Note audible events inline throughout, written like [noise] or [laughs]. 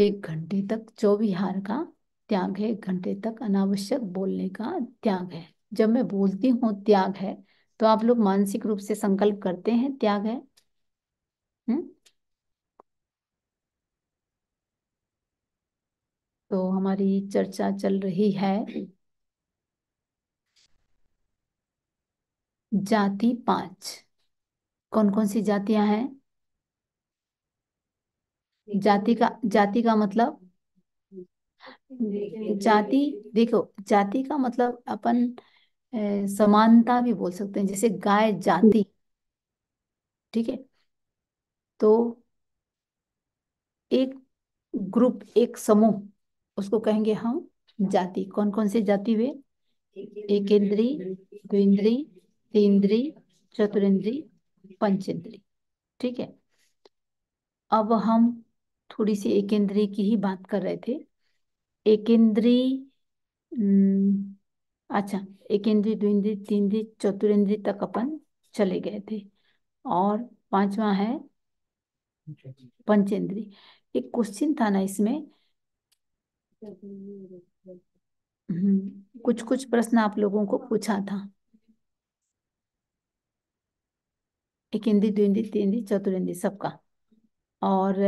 एक घंटे तक जो विहार का त्याग है एक घंटे तक अनावश्यक बोलने का त्याग है जब मैं बोलती हूँ त्याग है तो आप लोग मानसिक रूप से संकल्प करते हैं त्याग है हुँ? हम्म। तो हमारी चर्चा चल रही है जाति पांच कौन कौन सी जातियां हैं जाति का जाति का मतलब जाति देखो जाति का मतलब अपन समानता भी बोल सकते हैं जैसे गाय जाति ठीक है तो एक ग्रुप एक समूह उसको कहेंगे हम जाति कौन कौन से जाति हुए एक इंद्री द्विंद्री तीन्द्री चतुरेंद्री पंचेंद्री ठीक है अब हम थोड़ी सी एक की ही बात कर रहे थे एक हम्म, अच्छा एकेंद्रीय द्विंद्री तीनद्री चतुरेंद्रीय तक अपन चले गए थे और पांचवा है पंचेंद्री एक क्वेश्चन था ना इसमें हम्म, कुछ कुछ प्रश्न आप लोगों को पूछा था एकेंद्रीय द्विंद्री तीनद्री चतुरेंद्रीय सबका और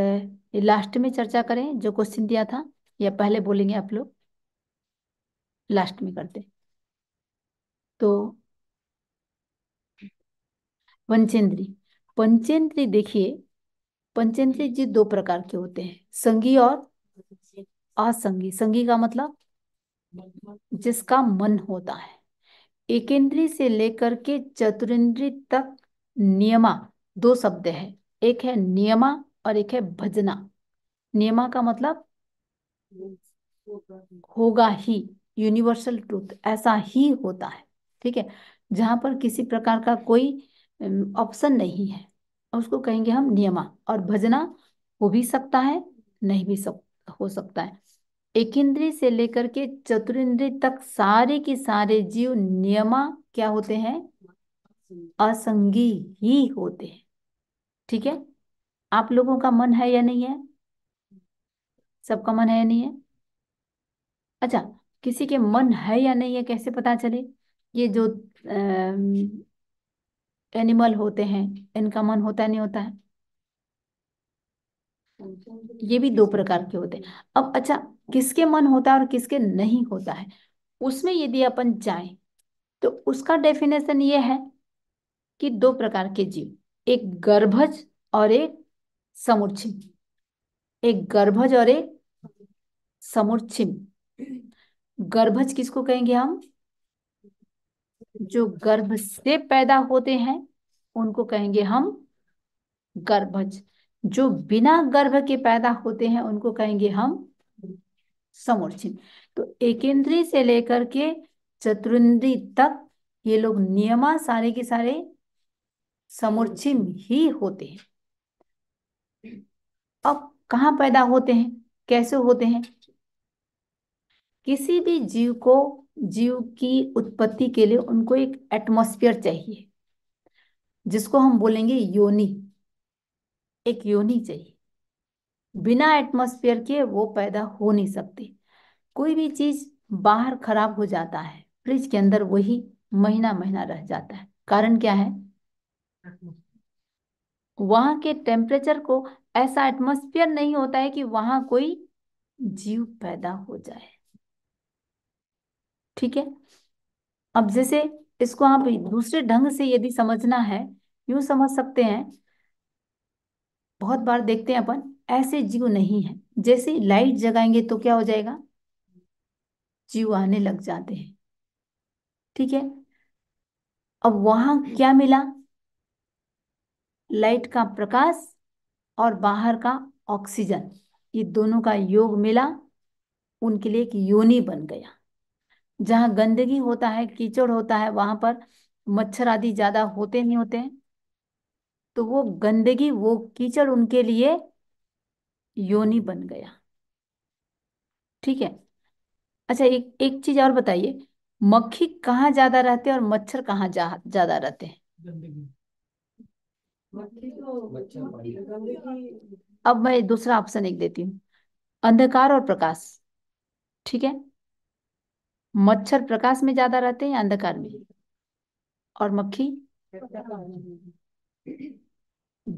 ये लास्ट में चर्चा करें जो क्वेश्चन दिया था या पहले बोलेंगे आप लोग लास्ट में करते तो पंचेंद्री पंचेंद्री देखिए पंचेंद्री जी दो प्रकार के होते हैं संगी और असंगी संगी का मतलब जिसका मन होता है एकेंद्री से लेकर के चतुरेंद्री तक नियमा दो शब्द है एक है नियमा और एक है भजना नियमा का मतलब होगा ही यूनिवर्सल ट्रूथ ऐसा ही होता है ठीक है जहां पर किसी प्रकार का कोई ऑप्शन नहीं है उसको कहेंगे हम नियमा और भजना हो भी सकता है नहीं भी सक, हो सकता है एक इंद्री से लेकर के चतुरिंद्री तक सारे के सारे जीव नियमा क्या होते हैं असंगी ही होते हैं ठीक है आप लोगों का मन है या नहीं है सबका मन है या नहीं है अच्छा किसी के मन है या नहीं है कैसे पता चले ये जो आ, एनिमल होते हैं इनका मन होता है नहीं होता है ये भी दो प्रकार के होते हैं अब अच्छा किसके मन होता है और किसके नहीं होता है उसमें यदि अपन जाए तो उसका डेफिनेशन ये है कि दो प्रकार के जीव एक गर्भज और एक समुच्छिम एक गर्भज और एक समुच्छिम गर्भज किसको कहेंगे हम जो गर्भ से पैदा होते हैं उनको कहेंगे हम गर्भज जो बिना गर्भ के पैदा होते हैं उनको कहेंगे हम समूर्छिन तो एकेंद्री से लेकर के चतुर्ंद्री तक ये लोग नियमा सारे के सारे समुच्छिम ही होते हैं और कहाँ पैदा होते हैं कैसे होते हैं किसी भी जीव को जीव की उत्पत्ति के लिए उनको एक एटमोस्फियर चाहिए जिसको हम बोलेंगे योनि एक योनि चाहिए बिना एटमोस्फियर के वो पैदा हो नहीं सकते कोई भी चीज बाहर खराब हो जाता है फ्रिज के अंदर वही महीना महीना रह जाता है कारण क्या है वहां के टेम्परेचर को ऐसा एटमोस्फियर नहीं होता है कि वहां कोई जीव पैदा हो जाए ठीक है अब जैसे इसको आप दूसरे ढंग से यदि समझना है यूं समझ सकते हैं बहुत बार देखते हैं अपन ऐसे जीव नहीं है जैसे लाइट जगाएंगे तो क्या हो जाएगा जीव आने लग जाते हैं ठीक है अब वहां क्या मिला लाइट का प्रकाश और बाहर का ऑक्सीजन ये दोनों का योग मिला उनके लिए एक योनि बन गया जहाँ गंदगी होता है कीचड़ होता है वहां पर मच्छर आदि ज्यादा होते नहीं होते तो वो गंदगी वो कीचड़ उनके लिए योनि बन गया ठीक है अच्छा एक एक चीज और बताइए मक्खी कहाँ ज्यादा रहते हैं और मच्छर कहाँ ज्यादा रहते हैं अब मैं दूसरा ऑप्शन एक देती हूँ अंधकार और प्रकाश ठीक है मच्छर प्रकाश में ज्यादा रहते हैं अंधकार में और मक्खी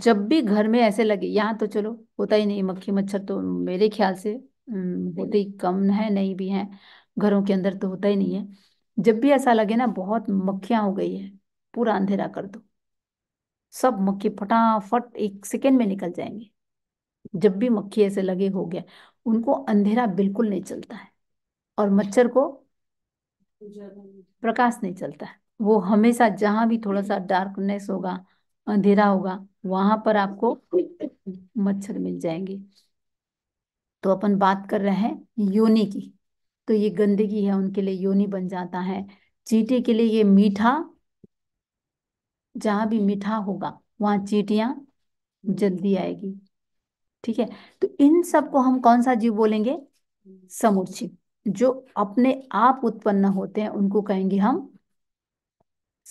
जब भी घर में ऐसे लगे यहाँ तो चलो होता ही नहीं मक्खी मच्छर तो मेरे ख्याल से होते ही कम है नहीं भी है घरों के अंदर तो होता ही नहीं है जब भी ऐसा लगे ना बहुत मक्खियां हो गई है पूरा अंधेरा कर दो सब मक्खी फटाफट एक सेकेंड में निकल जाएंगे जब भी मक्खी ऐसे लगे हो गया उनको अंधेरा बिल्कुल नहीं चलता है और मच्छर को प्रकाश नहीं चलता है वो हमेशा जहां भी थोड़ा सा डार्कनेस होगा अंधेरा होगा वहां पर आपको मच्छर मिल जाएंगे तो अपन बात कर रहे हैं योनि की तो ये गंदगी है उनके लिए योनि बन जाता है चीटी के लिए ये मीठा जहां भी मीठा होगा वहां चीटियां जल्दी हम्म। आएगी ठीक है तो इन सब को हम कौन सा जीव बोलेंगे समुचित जो अपने आप उत्पन्न होते हैं उनको कहेंगे हम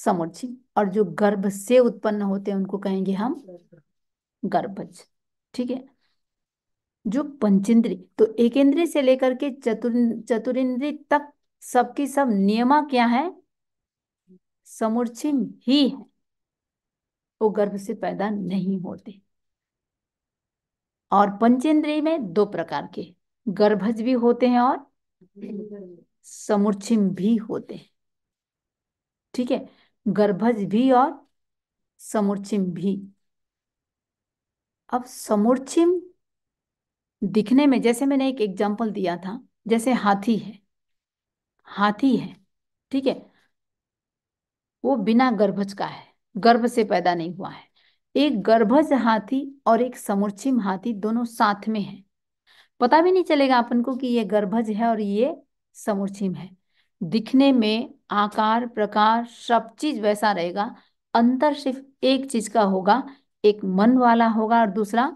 समुचित और जो गर्भ से उत्पन्न होते हैं उनको कहेंगे हम गर्भज ठीक है जो पंचेंद्री तो एक इंद्री से लेकर के चतुर चतुरिंद्री तक सबकी सब नियमा क्या है समुचिन ही है वो गर्भ से पैदा नहीं होते और पंचेंद्रिय में दो प्रकार के गर्भज भी होते हैं और समुच्छिम भी होते हैं ठीक है गर्भज भी और समुच्छिम भी अब समुच्छिम दिखने में जैसे मैंने एक एग्जाम्पल दिया था जैसे हाथी है हाथी है ठीक है वो बिना गर्भज का है गर्भ से पैदा नहीं हुआ है एक गर्भज हाथी और एक समुचिम हाथी दोनों साथ में है पता भी नहीं चलेगा अपन को कि ये गर्भज है और ये समुचिम है दिखने में आकार प्रकार सब चीज वैसा रहेगा अंतर सिर्फ एक चीज का होगा एक मन वाला होगा और दूसरा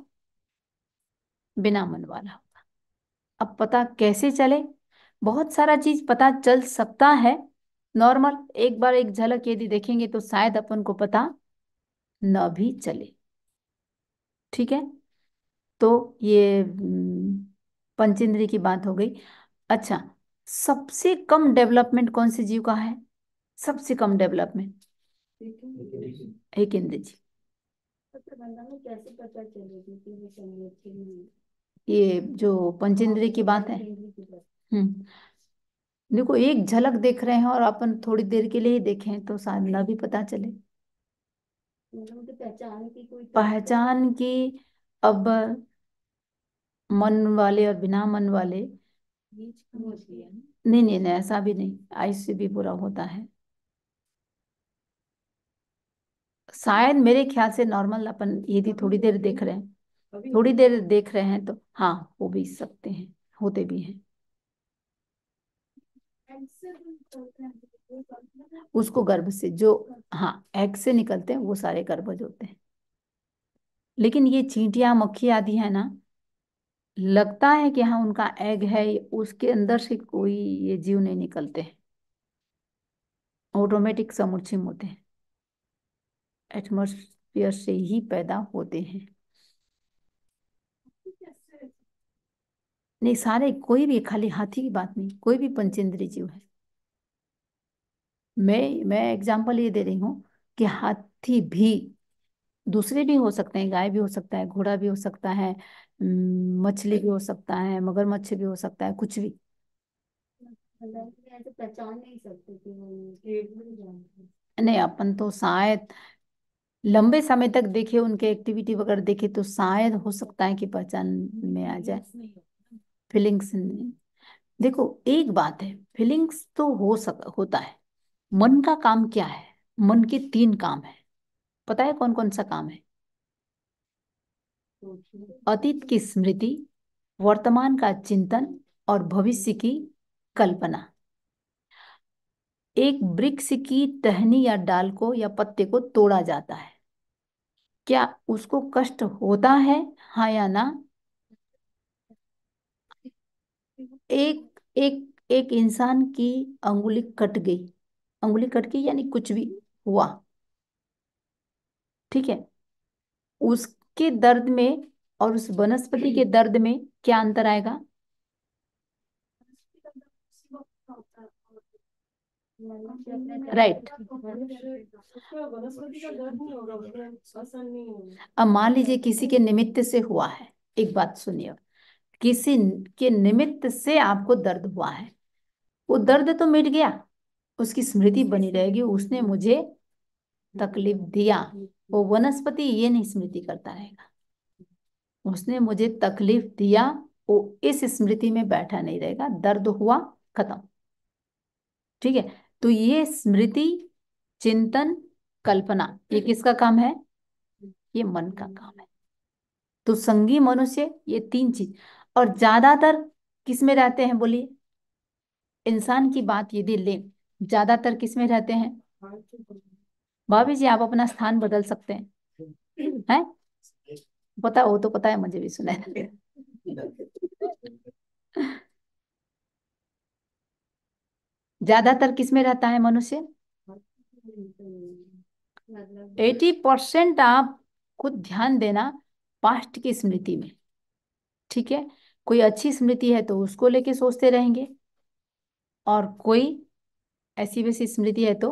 बिना मन वाला होगा अब पता कैसे चले बहुत सारा चीज पता चल सकता है नॉर्मल एक बार एक झलक यदि देखेंगे तो शायद अपन को पता न भी चले ठीक है तो ये हम्म, पंचेंद्री की बात हो गई अच्छा सबसे कम डेवलपमेंट कौन से जीव का है सबसे कम डेवलपमेंट एक इंद्र जी ये जो पंचेंद्री की बात है हम्म देखो एक झलक देख रहे हैं और अपन थोड़ी देर के लिए ही देखें तो ना भी पता चले मतलब पहचान की कोई पहचान की अब मन वाले और बिना मन वाले नहीं नहीं नहीं ऐसा भी नहीं आयुष्य से भी बुरा होता है शायद मेरे ख्याल से नॉर्मल अपन यदि थोड़ी तो देर देख रहे हैं थोड़ी तो देर देख रहे हैं तो हाँ वो भी सकते हैं होते भी हैं उसको गर्भ से जो हाँ एग से निकलते हैं वो सारे गर्भज होते हैं लेकिन ये चींटियां मक्खी आदि है ना लगता है कि हाँ उनका एग है उसके अंदर से कोई ये जीव नहीं निकलते हैं ऑटोमेटिक समुचिम होते हैं एटमोसफियर से ही पैदा होते हैं नहीं सारे कोई भी खाली हाथी की बात नहीं कोई भी पंचेंद्री जीव है मैं मैं एग्जाम्पल ये दे रही हूँ कि हाथी भी दूसरे भी हो सकते हैं गाय भी हो सकता है घोड़ा भी हो सकता है मछली भी हो सकता है मगरमच्छ भी हो सकता है कुछ भी पहचान नहीं सकते नहीं अपन तो शायद लंबे समय तक देखे उनके एक्टिविटी वगैरह देखे तो शायद हो सकता है कि पहचान में आ जाए फीलिंग्स देखो एक बात है फीलिंग्स तो हो सक होता है मन का काम क्या है मन के तीन काम है पता है कौन कौन सा काम है अतीत की स्मृति वर्तमान का चिंतन और भविष्य की कल्पना एक वृक्ष की टहनी या डाल को या पत्ते को तोड़ा जाता है क्या उसको कष्ट होता है हाँ या ना एक एक एक इंसान की अंगुली कट गई अंगुली कट गई यानी कुछ भी हुआ ठीक है उसके दर्द में और उस वनस्पति के दर्द में क्या अंतर आएगा राइट अब मान लीजिए किसी के निमित्त से हुआ है एक बात सुनिए किसी के निमित्त से आपको दर्द हुआ है वो दर्द तो मिट गया उसकी स्मृति बनी रहेगी उसने मुझे तकलीफ दिया वो वनस्पति ये नहीं स्मृति करता रहेगा उसने मुझे तकलीफ दिया वो इस स्मृति में बैठा नहीं रहेगा दर्द हुआ खत्म ठीक है तो ये स्मृति चिंतन कल्पना ये किसका काम है ये मन का काम है तो संगी मनुष्य ये तीन चीज और ज्यादातर किस में रहते हैं बोलिए इंसान की बात यदि ले ज्यादातर किस में रहते हैं भाभी जी आप अपना स्थान बदल सकते हैं है? पता वो तो पता है मुझे भी सुना ज्यादातर किस में रहता है मनुष्य एटी परसेंट आप खुद ध्यान देना पास्ट की स्मृति में ठीक है कोई अच्छी स्मृति है तो उसको लेके सोचते रहेंगे और कोई ऐसी वैसी स्मृति है तो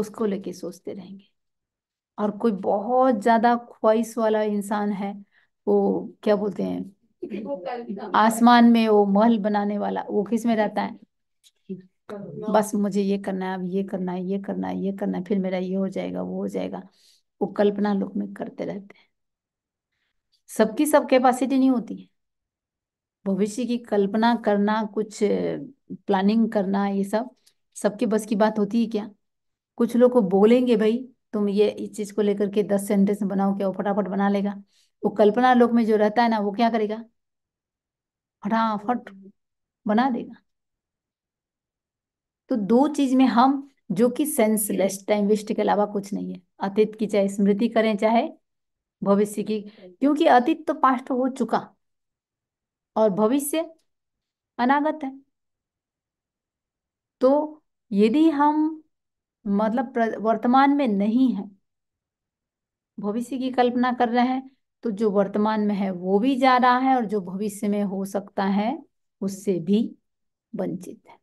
उसको लेके सोचते रहेंगे और कोई बहुत ज्यादा ख्वाहिश वाला इंसान है वो क्या बोलते हैं आसमान में वो महल बनाने वाला वो किस में रहता है बस मुझे ये करना है अब ये करना है ये करना है ये करना है फिर मेरा ये हो जाएगा वो हो जाएगा वो कल्पना लोग में करते रहते हैं सबकी सब कैपेसिटी नहीं होती है भविष्य की कल्पना करना कुछ प्लानिंग करना ये सब सबके बस की बात होती है क्या कुछ लोग को बोलेंगे भाई तुम ये इस चीज को लेकर के दस सेंटेंस बनाओ क्या वो फटाफट बना लेगा वो कल्पना लोक में जो रहता है ना वो क्या करेगा फटाफट बना देगा तो दो चीज में हम जो कि सेंसलेस टाइम वेस्ट के अलावा कुछ नहीं है अतीत की चाहे स्मृति करें चाहे भविष्य की क्योंकि अतीत तो पास्ट हो चुका और भविष्य अनागत है तो यदि हम मतलब वर्तमान में नहीं है भविष्य की कल्पना कर रहे हैं तो जो वर्तमान में है वो भी जा रहा है और जो भविष्य में हो सकता है उससे भी वंचित है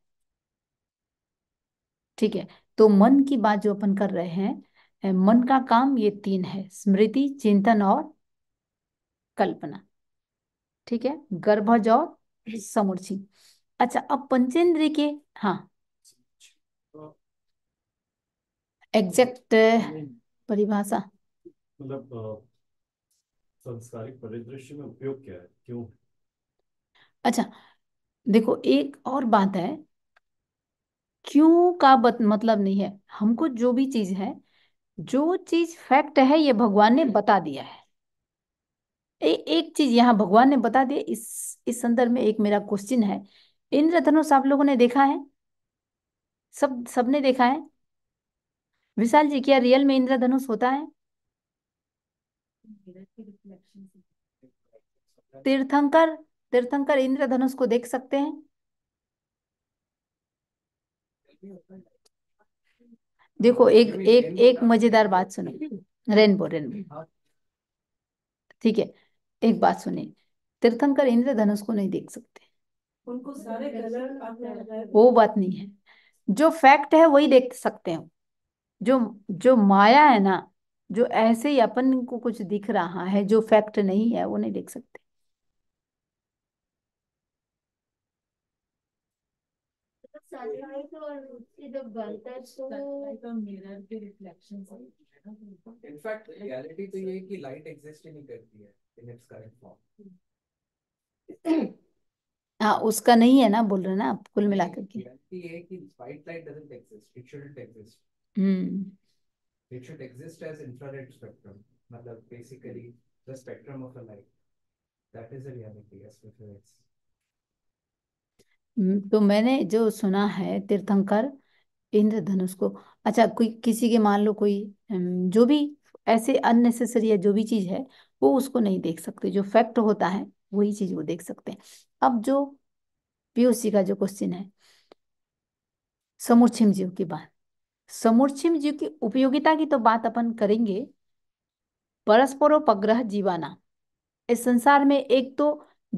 ठीक है तो मन की बात जो अपन कर रहे हैं मन का काम ये तीन है स्मृति चिंतन और कल्पना ठीक है गर्भज और समूर्छी अच्छा अब पंचेंद्र के हाँ एग्जैक्ट परिभाषा मतलब परिदृश्य में उपयोग क्या है क्यों अच्छा देखो एक और बात है क्यों का बत, मतलब नहीं है हमको जो भी चीज है जो चीज फैक्ट है ये भगवान ने बता दिया है ए, एक चीज यहाँ भगवान ने बता दिया इस इस संदर्भ में एक मेरा क्वेश्चन है इंद्रधनुष आप लोगों ने देखा है सब सबने देखा है विशाल जी क्या रियल में इंद्रधनुष होता है तीर्थंकर तीर्थंकर इंद्रधनुष को देख सकते हैं देखो एक एक एक मजेदार बात सुनो रेनबो रेनबो ठीक है एक बात सुने तीर्थंकर इंद्र धनुष को नहीं देख सकते उनको सारे वो बात नहीं है जो फैक्ट है वही देख सकते हैं जो जो माया है ना जो ऐसे ही अपन को कुछ दिख रहा है जो फैक्ट नहीं है वो नहीं देख सकते तो, तो, तो, तो, तो, तो, तो, तो, तो, तो मिरर के रिफ्लेक्शन इनफैक्ट रियलिटी तो ये है कि लाइट एग्जिस्ट ही नहीं करती है इन इट्स करंट फॉर्म [clears throat] हाँ उसका नहीं है ना बोल रहे ना आप कुल मिला करके ये है कि white light doesn't exist it shouldn't exist hmm it should exist as infrared spectrum मतलब basically the spectrum of a light that is a reality as तो मैंने जो सुना है तीर्थंकर इंद्रधनुष को अच्छा कोई किसी के मान लो कोई जो भी ऐसे अननेसेसरी या जो भी चीज है वो उसको नहीं देख सकते जो फैक्ट होता है वही चीज वो देख सकते हैं अब जो पीओसी का जो क्वेश्चन है समूर्छिम जीव की बात समूर्छिम जीव की उपयोगिता की तो बात अपन करेंगे परस्परोपग्रह जीवाना इस संसार में एक तो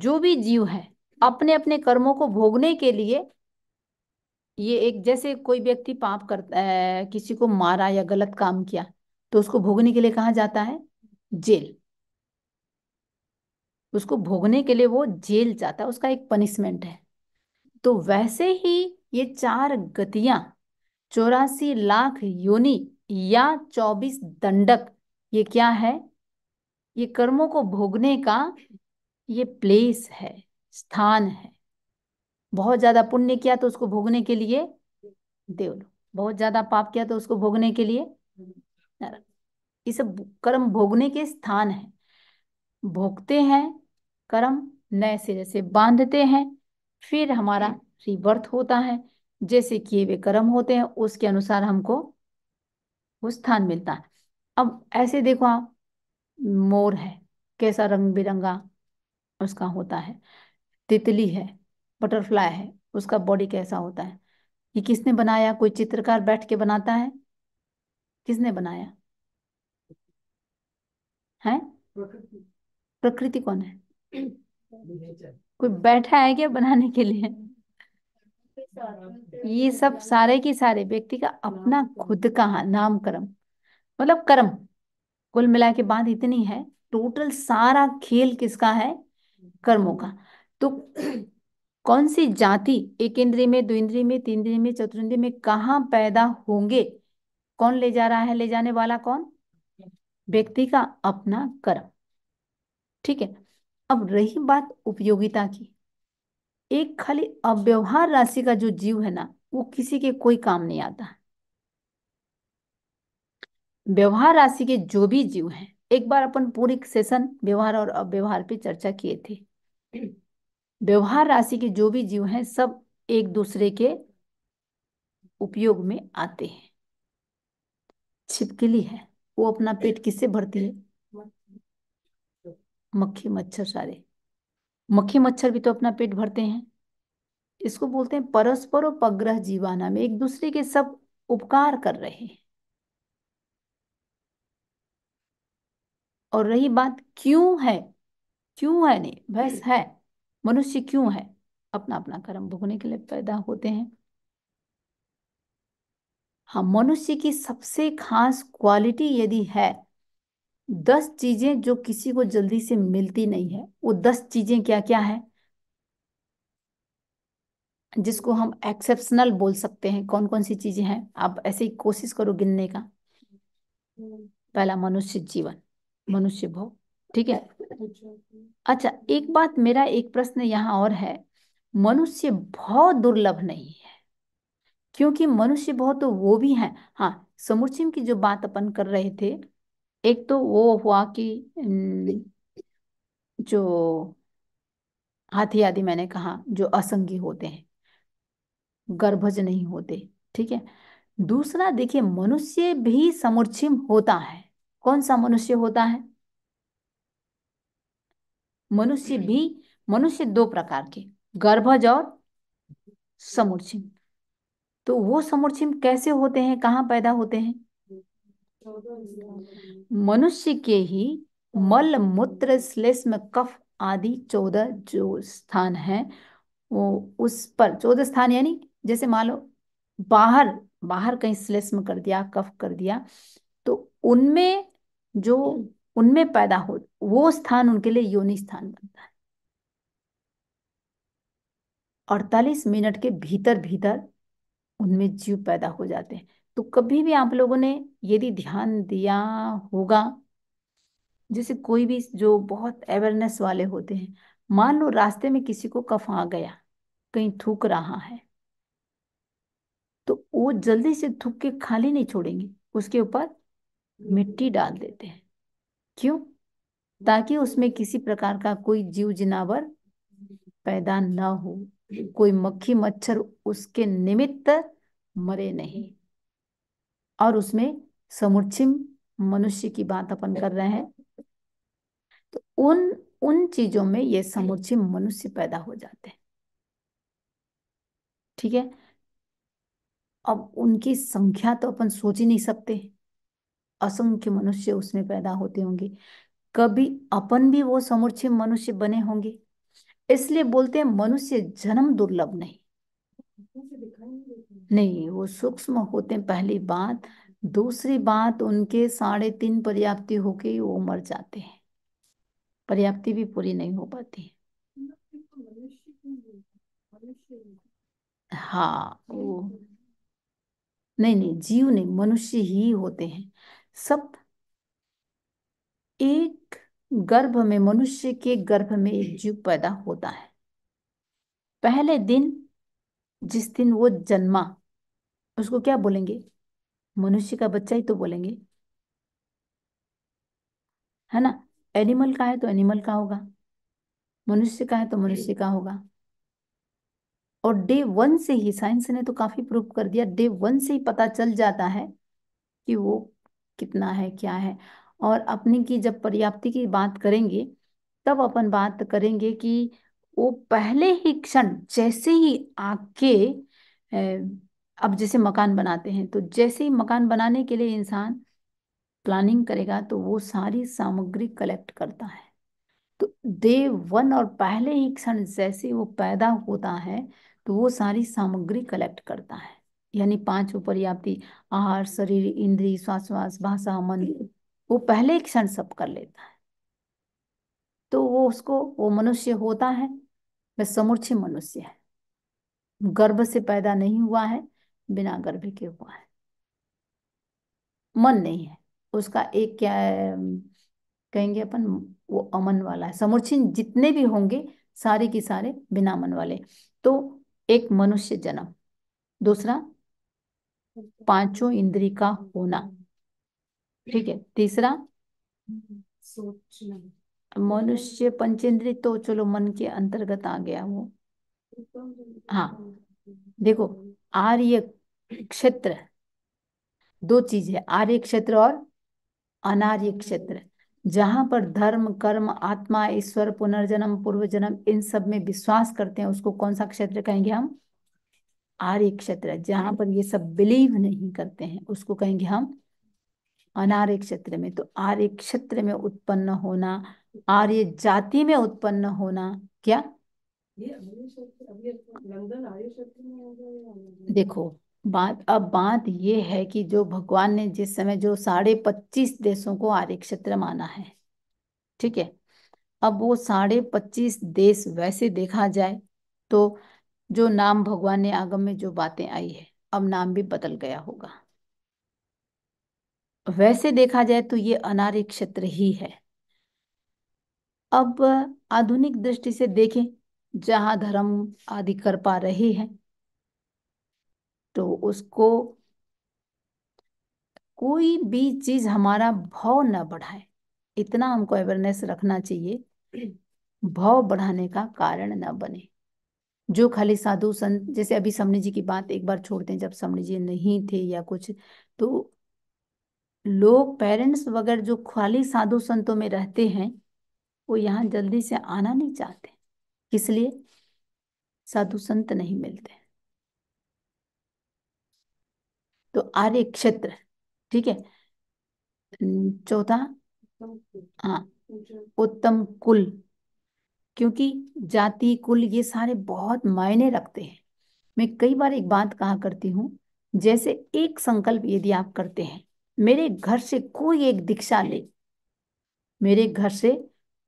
जो भी जीव है अपने अपने कर्मों को भोगने के लिए ये एक जैसे कोई व्यक्ति पाप करता है किसी को मारा या गलत काम किया तो उसको भोगने के लिए कहा जाता है जेल उसको भोगने के लिए वो जेल जाता है उसका एक पनिशमेंट है तो वैसे ही ये चार गतियां चौरासी लाख योनि या चौबीस दंडक ये क्या है ये कर्मों को भोगने का ये प्लेस है स्थान है बहुत ज्यादा पुण्य किया तो उसको भोगने के लिए देवलो बहुत ज्यादा पाप किया तो उसको भोगने के लिए नरक ये सब कर्म भोगने के स्थान है भोगते हैं कर्म नए सिरे से बांधते हैं फिर हमारा रिबर्थ होता है जैसे किए हुए कर्म होते हैं उसके अनुसार हमको वो स्थान मिलता है अब ऐसे देखो आप मोर है कैसा रंग बिरंगा उसका होता है तितली है बटरफ्लाई है उसका बॉडी कैसा होता है ये किसने बनाया कोई चित्रकार बैठ के बनाता है किसने बनाया है प्रकृति कौन है कोई बैठा है क्या बनाने के लिए ये सब सारे के सारे व्यक्ति का अपना खुद का नाम कर्म मतलब कर्म कुल मिला के बात इतनी है टोटल सारा खेल किसका है कर्मों का तो कौन सी जाति एक इंद्री में दो इंद्री में तीन इंद्री में चतुर्ंद्री में कहा पैदा होंगे कौन ले जा रहा है ले जाने वाला कौन व्यक्ति का अपना कर्म ठीक है अब रही बात उपयोगिता की एक खाली अव्यवहार राशि का जो जीव है ना वो किसी के कोई काम नहीं आता व्यवहार राशि के जो भी जीव हैं एक बार अपन पूरी सेशन व्यवहार और अव्यवहार पे चर्चा किए थे व्यवहार राशि के जो भी जीव हैं सब एक दूसरे के उपयोग में आते हैं छिपकली है वो अपना पेट किससे भरती है मक्खी मच्छर सारे मक्खी मच्छर भी तो अपना पेट भरते हैं इसको बोलते हैं परस्पर उपग्रह जीवाना में एक दूसरे के सब उपकार कर रहे हैं और रही बात क्यों है क्यों है नहीं बस है मनुष्य क्यों है अपना अपना कर्म भोगने के लिए पैदा होते हैं हाँ मनुष्य की सबसे खास क्वालिटी यदि है दस चीजें जो किसी को जल्दी से मिलती नहीं है वो दस चीजें क्या क्या है जिसको हम एक्सेप्शनल बोल सकते हैं कौन कौन सी चीजें हैं आप ऐसे ही कोशिश करो गिनने का हम्म। पहला मनुष्य जीवन मनुष्य भोग ठीक है अच्छा, अच्छा एक बात मेरा एक प्रश्न यहाँ और है मनुष्य बहुत दुर्लभ नहीं है क्योंकि मनुष्य बहुत तो वो भी हैं हाँ समुचिम की जो बात अपन कर रहे थे एक तो वो हुआ कि जो हाथी आदि मैंने कहा जो असंगी होते हैं गर्भज नहीं होते ठीक है दूसरा देखिए मनुष्य भी समुचिम होता है कौन सा मनुष्य होता है मनुष्य भी मनुष्य दो प्रकार के गर्भज और समुचिन तो वो समुचिन कैसे होते हैं कहाँ पैदा होते हैं मनुष्य के ही मल मूत्र श्लेष्म कफ आदि चौदह जो स्थान है वो उस पर चौदह स्थान यानी जैसे मान लो बाहर बाहर कहीं श्लेष्म कर दिया कफ कर दिया तो उनमें जो उनमें पैदा हो वो स्थान उनके लिए योनि स्थान बनता है अड़तालीस मिनट के भीतर भीतर उनमें जीव पैदा हो जाते हैं तो कभी भी आप लोगों ने यदि ध्यान दिया होगा जैसे कोई भी जो बहुत अवेयरनेस वाले होते हैं मान लो रास्ते में किसी को कफ आ गया कहीं थूक रहा है तो वो जल्दी से थूक के खाली नहीं छोड़ेंगे उसके ऊपर मिट्टी डाल देते हैं क्यों ताकि उसमें किसी प्रकार का कोई जीव जनावर पैदा ना हो कोई मक्खी मच्छर उसके निमित्त मरे नहीं और उसमें समुच्छिम मनुष्य की बात अपन कर रहे हैं तो उन उन चीजों में ये समुच्छिम मनुष्य पैदा हो जाते हैं ठीक है अब उनकी संख्या तो अपन सोच ही नहीं सकते असंख्य मनुष्य उसमें पैदा होते होंगे कभी अपन भी वो समुचे मनुष्य बने होंगे इसलिए बोलते हैं मनुष्य जन्म दुर्लभ नहीं नहीं वो सूक्ष्म होते हैं पहली बात दूसरी बात उनके साढ़े तीन पर्याप्ति होके वो मर जाते हैं पर्याप्ति भी पूरी नहीं हो पाती हाँ वो नहीं नहीं जीव नहीं मनुष्य ही होते हैं सब एक गर्भ में मनुष्य के गर्भ में एक जीव पैदा होता है पहले दिन जिस दिन वो जन्मा उसको क्या बोलेंगे मनुष्य का बच्चा ही तो बोलेंगे है ना एनिमल का है तो एनिमल का होगा मनुष्य का है तो मनुष्य का होगा और डे वन से ही साइंस ने तो काफी प्रूफ कर दिया डे वन से ही पता चल जाता है कि वो कितना है क्या है और अपने की जब पर्याप्ति की बात करेंगे तब अपन बात करेंगे कि वो पहले ही क्षण जैसे ही आके अब जैसे मकान बनाते हैं तो जैसे ही मकान बनाने के लिए इंसान प्लानिंग करेगा तो वो सारी सामग्री कलेक्ट करता है तो दे वन और पहले ही क्षण जैसे वो पैदा होता है तो वो सारी सामग्री कलेक्ट करता है यानी पांच उपर्याप्ति आहार शरीर इंद्री श्वास भाषा मन वो पहले क्षण सब कर लेता है तो वो उसको वो मनुष्य होता है वह समुचे मनुष्य है गर्भ से पैदा नहीं हुआ है बिना गर्भ के हुआ है मन नहीं है उसका एक क्या है? कहेंगे अपन वो अमन वाला है समुचिन जितने भी होंगे सारे के सारे बिना मन वाले तो एक मनुष्य जन्म दूसरा पांचों इंद्री का होना ठीक है तीसरा मनुष्य पंचेंद्रिय तो चलो मन के अंतर्गत आ गया वो हाँ देखो आर्य क्षेत्र दो चीज है आर्य क्षेत्र और अनार्य क्षेत्र जहां पर धर्म कर्म आत्मा ईश्वर पुनर्जन्म पूर्व जन्म इन सब में विश्वास करते हैं उसको कौन सा क्षेत्र कहेंगे हम आर्य क्षेत्र जहां पर ये सब बिलीव नहीं करते हैं उसको कहेंगे हम अनार्य क्षेत्र में तो आर्य क्षेत्र में उत्पन्न होना आर्य जाति में उत्पन्न होना क्या देखो बात अब बात ये है कि जो भगवान ने जिस समय जो साढ़े पच्चीस देशों को आर्य क्षेत्र माना है ठीक है अब वो साढ़े पच्चीस देश वैसे देखा जाए तो जो नाम भगवान ने आगम में जो बातें आई है अब नाम भी बदल गया होगा वैसे देखा जाए तो ये अनार्य क्षेत्र ही है अब आधुनिक दृष्टि से देखें जहां धर्म आदि कर पा रहे हैं तो उसको कोई भी चीज हमारा भाव न बढ़ाए इतना हमको अवेयरनेस रखना चाहिए भाव बढ़ाने का कारण न बने जो खाली साधु संत जैसे अभी समणी जी की बात एक बार छोड़ते हैं जब समणी जी नहीं थे या कुछ तो लोग पेरेंट्स वगैरह जो खाली साधु संतों में रहते हैं वो यहाँ जल्दी से आना नहीं चाहते किस लिए साधु संत नहीं मिलते तो आर्य क्षेत्र ठीक है चौथा हाँ उत्तम कुल क्योंकि जाति कुल ये सारे बहुत मायने रखते हैं मैं कई बार एक बात कहा करती हूँ जैसे एक संकल्प यदि आप करते हैं मेरे घर से कोई एक दीक्षा ले मेरे घर से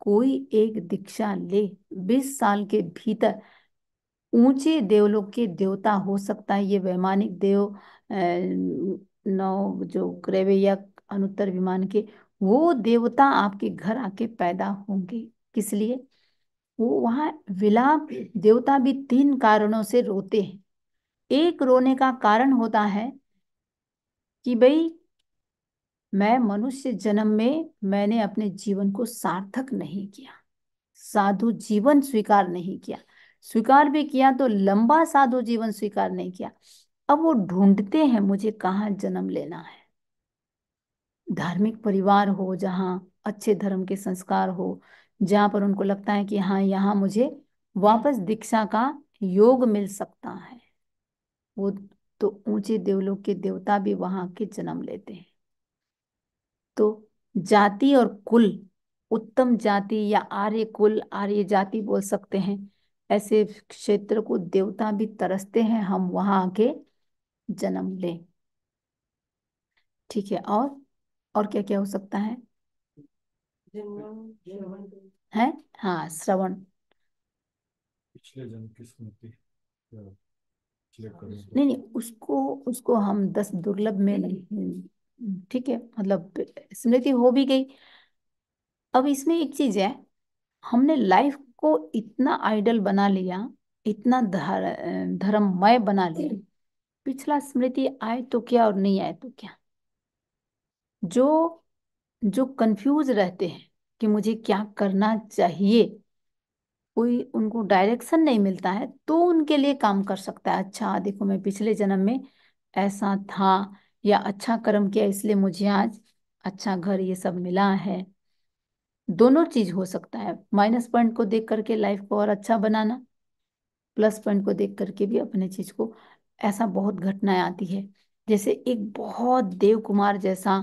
कोई एक दीक्षा ले बीस साल के भीतर ऊंचे देवलोक के देवता हो सकता है ये वैमानिक देव नौ जो क्रैवेयक अनुत्तर विमान के वो देवता आपके घर आके पैदा होंगे किस लिए वो वहां विलाप देवता भी तीन कारणों से रोते हैं एक रोने का कारण होता है कि भाई मैं मनुष्य जन्म में मैंने अपने जीवन को सार्थक नहीं किया साधु जीवन स्वीकार नहीं किया स्वीकार भी किया तो लंबा साधु जीवन स्वीकार नहीं किया अब वो ढूंढते हैं मुझे कहाँ जन्म लेना है धार्मिक परिवार हो जहाँ अच्छे धर्म के संस्कार हो जहां पर उनको लगता है कि हाँ यहाँ मुझे वापस दीक्षा का योग मिल सकता है वो तो ऊंचे देवलोक के देवता भी वहां के जन्म लेते हैं तो जाति और कुल उत्तम जाति या आर्य कुल आर्य जाति बोल सकते हैं ऐसे क्षेत्र को देवता भी तरसते हैं हम वहां आके जन्म लें ठीक है और और क्या क्या हो सकता है है हाँ श्रवण पिछले जन्म की स्मृति नहीं नहीं उसको उसको हम दस दुर्लभ में ठीक है मतलब स्मृति हो भी गई अब इसमें एक चीज है हमने लाइफ को इतना आइडल बना लिया इतना धर, धर्ममय बना लिया पिछला स्मृति आए तो क्या और नहीं आए तो क्या जो जो कंफ्यूज रहते हैं कि मुझे क्या करना चाहिए कोई उनको डायरेक्शन नहीं मिलता है तो उनके लिए काम कर सकता है अच्छा देखो मैं पिछले जन्म में ऐसा था या अच्छा कर्म किया इसलिए मुझे आज अच्छा घर ये सब मिला है दोनों चीज हो सकता है माइनस पॉइंट को देख करके लाइफ को और अच्छा बनाना प्लस पॉइंट को देख करके भी अपने चीज को ऐसा बहुत घटनाएं आती है जैसे एक बहुत देव कुमार जैसा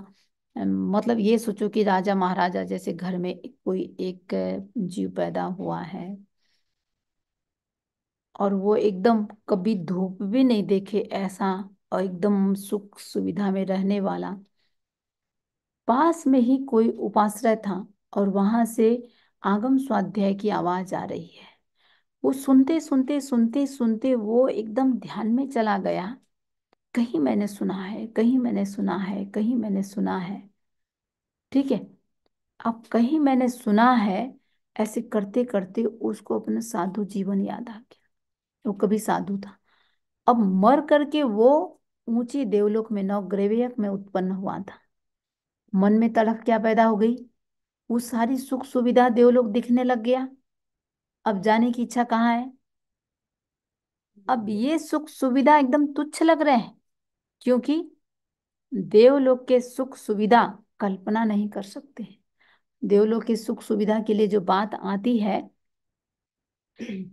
मतलब ये सोचो कि राजा महाराजा जैसे घर में कोई एक जीव पैदा हुआ है और वो एकदम कभी धूप भी नहीं देखे ऐसा और एकदम सुख सुविधा में रहने वाला पास में ही कोई उपाश्रय था और वहां से आगम स्वाध्याय की आवाज आ रही है वो सुनते सुनते सुनते सुनते वो एकदम ध्यान में चला गया कहीं मैंने सुना है कहीं मैंने सुना है कहीं मैंने सुना है ठीक है अब कहीं मैंने सुना है ऐसे करते करते उसको अपना साधु जीवन याद आ गया वो कभी साधु था अब मर करके वो ऊंची देवलोक में ग्रेवियक में उत्पन्न हुआ था मन में तड़प क्या पैदा हो गई वो सारी सुख सुविधा देवलोक दिखने लग गया अब जाने की इच्छा कहाँ है अब ये सुख सुविधा एकदम तुच्छ लग रहे हैं क्योंकि देवलोक के सुख सुविधा कल्पना नहीं कर सकते देवलोक की सुख सुविधा के लिए जो बात आती है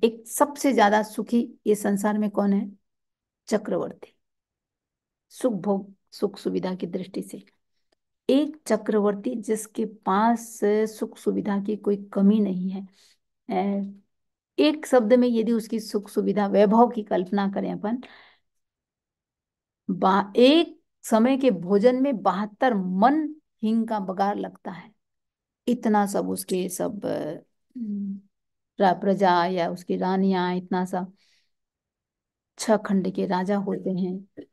एक सबसे ज्यादा सुखी ये संसार में कौन है चक्रवर्ती सुख भोग सुख सुविधा की दृष्टि से एक चक्रवर्ती जिसके पास सुख सुविधा की कोई कमी नहीं है एक शब्द में यदि उसकी सुख सुविधा वैभव की कल्पना करें अपन एक समय के भोजन में बहत्तर मन हिंग का बगार लगता है इतना सब उसके सब प्रजा या उसकी रानियां इतना सब छह खंड के राजा होते हैं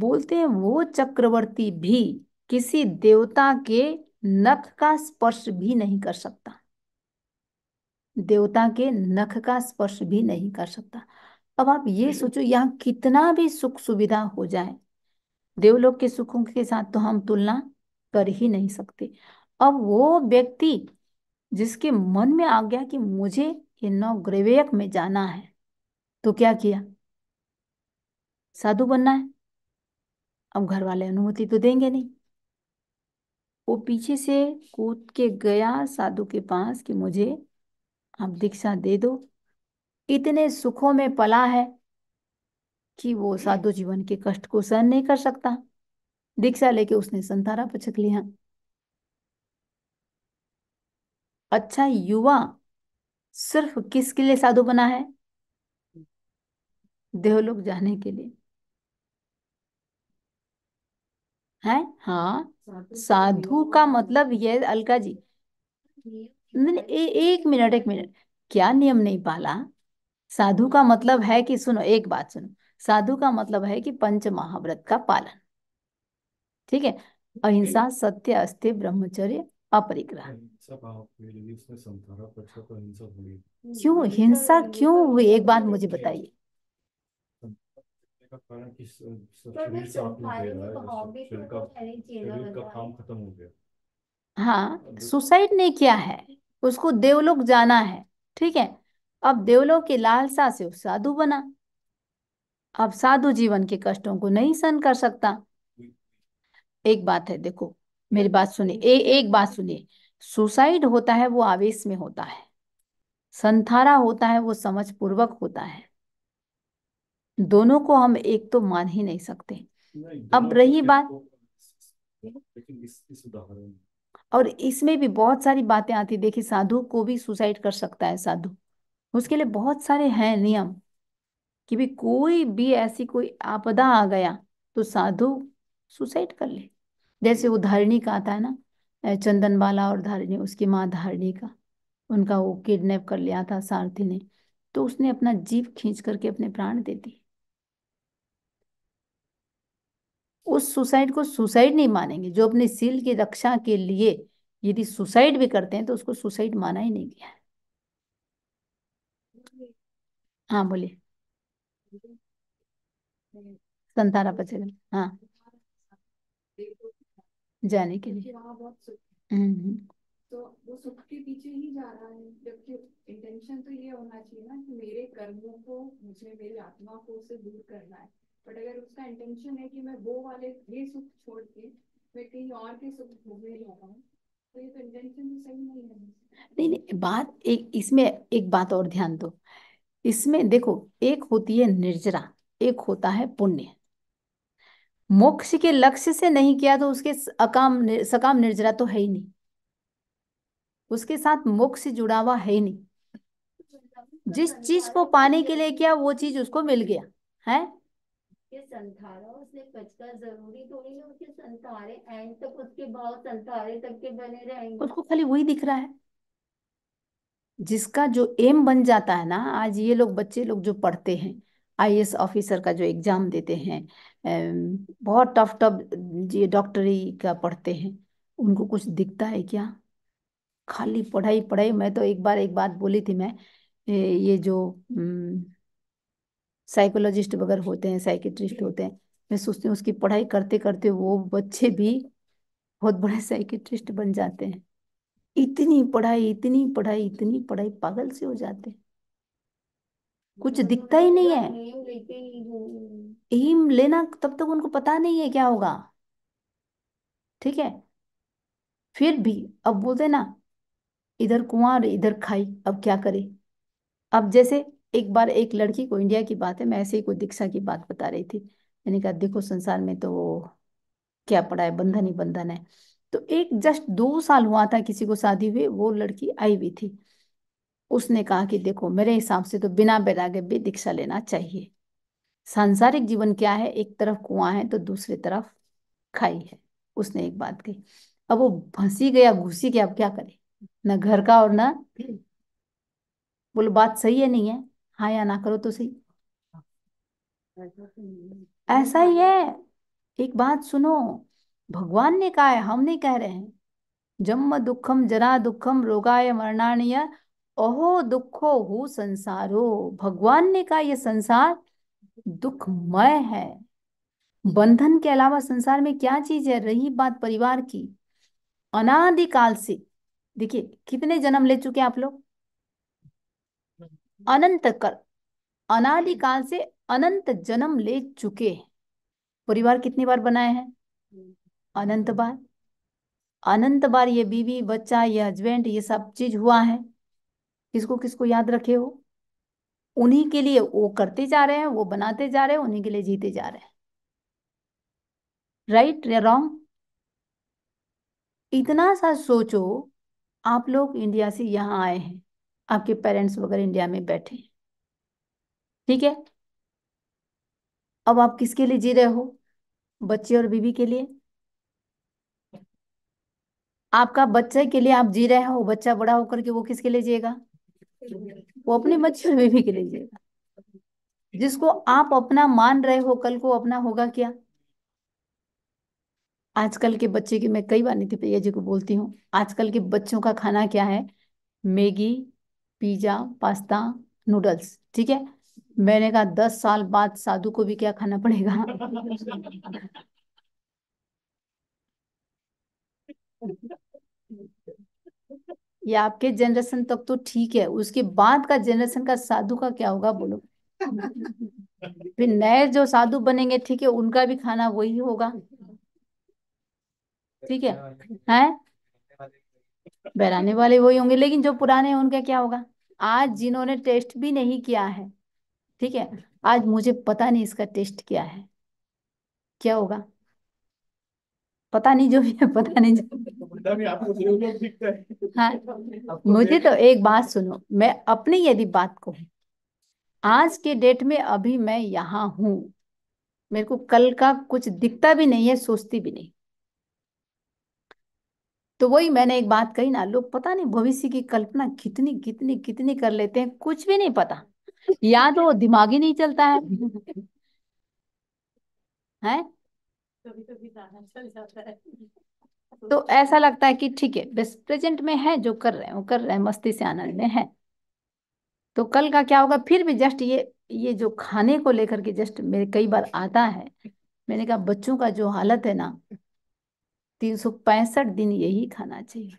बोलते हैं वो चक्रवर्ती भी किसी देवता के नख का स्पर्श भी नहीं कर सकता देवता के नख का स्पर्श भी नहीं कर सकता अब आप ये हम्म। सोचो यहाँ कितना भी सुख सुविधा हो जाए देवलोक के सुखों के साथ तो हम तुलना कर ही नहीं सकते अब वो व्यक्ति जिसके मन में आ गया कि मुझे ये नौग्रेवेक में जाना है तो क्या किया साधु बनना है अब घर वाले अनुमति तो देंगे नहीं वो पीछे से कूद के गया साधु के पास कि मुझे आप दीक्षा दे दो इतने सुखों में पला है कि वो हम्म। साधु जीवन के कष्ट को सहन नहीं कर सकता दीक्षा लेके उसने संतारा पचक लिया अच्छा युवा सिर्फ किसके लिए साधु बना है देहलोक जाने के लिए है हाँ साधु का मतलब, मतलब यह अलका जी ए, एक मिनट एक मिनट क्या नियम नहीं पाला साधु का मतलब है कि सुनो एक बात सुनो साधु का मतलब है कि पंच महाव्रत का पालन ठीक है अहिंसा सत्य अस्थि ब्रह्मचर्य अपरिग्रह क्यों हम्म, हिंसा क्यों तो हुई एक बात मुझे बताइए हाँ सुसाइड ने किया है उसको देवलोक जाना है ठीक है अब देवलों की लालसा से साधु बना अब साधु जीवन के कष्टों को नहीं सहन कर सकता एक बात है देखो मेरी बात सुनिए ए, एक बात सुनिए सुसाइड होता है वो आवेश में होता है संथारा होता है वो समझ पूर्वक होता है दोनों को हम एक तो मान ही नहीं सकते अब रही बात और इसमें भी बहुत सारी बातें आती देखिए साधु को भी सुसाइड कर सकता है साधु उसके लिए बहुत सारे हैं नियम कि भी कोई भी ऐसी कोई आपदा आ गया तो साधु सुसाइड कर ले जैसे वो धारिणी का आता है ना चंदन बाला और धारिणी उसकी माँ धारिणी का उनका वो किडनैप कर लिया था सारथी ने तो उसने अपना जीव खींच करके अपने प्राण दे दिए उस सुसाइड को सुसाइड नहीं मानेंगे जो अपने सील की रक्षा के लिए यदि सुसाइड भी करते हैं तो उसको सुसाइड माना ही नहीं गया है हाँ बोलिए संतारा पचगल हाँ जाने के लिए हम्म, हम्म। तो वो सुख के पीछे ही जा रहा है जबकि इंटेंशन तो ये होना चाहिए ना कि मेरे कर्मों को मुझे मेरी आत्मा को उसे दूर करना है बट अगर उसका इंटेंशन है कि मैं वो वाले ये सुख छोड़ के मैं कहीं और के सुख भोगने जा रहा हूँ तो ये तो इंटेंशन तो सही नहीं है नहीं नहीं बात एक इसमें एक बात और ध्यान दो इसमें देखो एक होती है निर्जरा एक होता है पुण्य मोक्ष के लक्ष्य से नहीं किया तो उसके अकाम सकाम निर्जरा तो है ही नहीं उसके साथ मोक्ष जुड़ा हुआ है ही नहीं जिस चीज को पाने के लिए किया वो चीज उसको मिल गया है उसको खाली वही दिख रहा है जिसका जो एम बन जाता है ना आज ये लोग बच्चे लोग जो पढ़ते हैं आई ऑफिसर का जो एग्जाम देते हैं बहुत टफ टफ ये डॉक्टरी का पढ़ते हैं उनको कुछ दिखता है क्या खाली पढ़ाई पढ़ाई मैं तो एक बार एक बात बोली थी मैं ये जो साइकोलॉजिस्ट वगैरह होते हैं साइकेट्रिस्ट होते हैं मैं सोचती हूँ उसकी पढ़ाई करते करते वो बच्चे भी बहुत बड़े साइकेट्रिस्ट बन जाते हैं इतनी पढ़ाई इतनी पढ़ाई इतनी पढ़ाई पागल से हो जाते कुछ दिखता ही नहीं है एम लेना तब तक उनको पता नहीं है क्या होगा ठीक है फिर भी अब बोलते ना इधर कुआं और इधर खाई अब क्या करे अब जैसे एक बार एक लड़की को इंडिया की बात है मैं ऐसे ही कोई दीक्षा की बात बता रही थी मैंने कहा देखो संसार में तो क्या पड़ा है बंधन ही बंधन है तो एक जस्ट दो साल हुआ था किसी को शादी हुई वो लड़की आई हुई थी उसने कहा कि देखो मेरे हिसाब से तो बिना बैराग्य भी दीक्षा लेना चाहिए सांसारिक जीवन क्या है एक तरफ कुआं है तो दूसरी तरफ खाई है उसने एक बात कही अब वो फंसी गया घुसी गया अब क्या करे ना घर का और ना [clears throat] बोलो बात सही है नहीं है हाँ या ना करो तो सही ऐसा ही है एक बात सुनो भगवान ने कहा है हम नहीं कह रहे हैं जम्म दुखम जरा दुखम रोगाय मरणानीय ओहो दुखो हो संसारो भगवान ने कहा यह संसार दुखमय है बंधन के अलावा संसार में क्या चीज है रही बात परिवार की अनादिकाल से देखिए कितने जन्म ले चुके आप लोग अनंत कर अनादिकाल से अनंत जन्म ले चुके हैं परिवार कितनी बार बनाए हैं अनंत बार अनंत बार ये बीवी बच्चा ये हजबेंड ये सब चीज हुआ है किसको किसको याद रखे हो उन्हीं के लिए वो करते जा रहे हैं वो बनाते जा रहे हैं उन्हीं के लिए जीते जा रहे हैं राइट या रॉन्ग इतना सा सोचो आप लोग इंडिया से यहां आए हैं आपके पेरेंट्स वगैरह इंडिया में बैठे हैं ठीक है अब आप किसके लिए जी रहे हो बच्चे और बीवी के लिए आपका बच्चे के लिए आप जी रहे हो बच्चा बड़ा होकर के वो किसके लिए जिएगा वो अपने बच्चे बेबी के लिए जिएगा जिसको आप अपना मान रहे हो कल को अपना होगा क्या आजकल के बच्चे की मैं कई बार नीति प्रिया जी को बोलती हूँ आजकल के बच्चों का खाना क्या है मैगी पिज्जा पास्ता नूडल्स ठीक है मैंने कहा दस साल बाद साधु को भी क्या खाना पड़ेगा [laughs] [laughs] ये आपके जनरेशन तक तो ठीक है उसके बाद का जनरेशन का साधु का क्या होगा बोलो [laughs] फिर नए जो साधु बनेंगे ठीक है उनका भी खाना वही होगा ठीक है हैं बहराने वाले वही होंगे लेकिन जो पुराने हैं उनका क्या होगा आज जिन्होंने टेस्ट भी नहीं किया है ठीक है आज मुझे पता नहीं इसका टेस्ट क्या है क्या होगा पता नहीं जो भी पता नहीं जो तो हाँ [laughs] मुझे तो एक बात सुनो मैं अपनी यदि बात को आज के डेट में अभी मैं यहाँ हूँ मेरे को कल का कुछ दिखता भी नहीं है सोचती भी नहीं तो वही मैंने एक बात कही ना लोग पता नहीं भविष्य की कल्पना कितनी कितनी कितनी कर लेते हैं कुछ भी नहीं पता या तो दिमाग ही नहीं चलता है [laughs] है? तो ऐसा लगता है कि ठीक है बस प्रेजेंट में है जो कर रहे हैं वो कर रहे हैं मस्ती से आनंद में है तो कल का क्या होगा फिर भी जस्ट ये ये जो खाने को लेकर के जस्ट मेरे कई बार आता है मैंने कहा बच्चों का जो हालत है ना तीन सौ पैंसठ दिन यही खाना चाहिए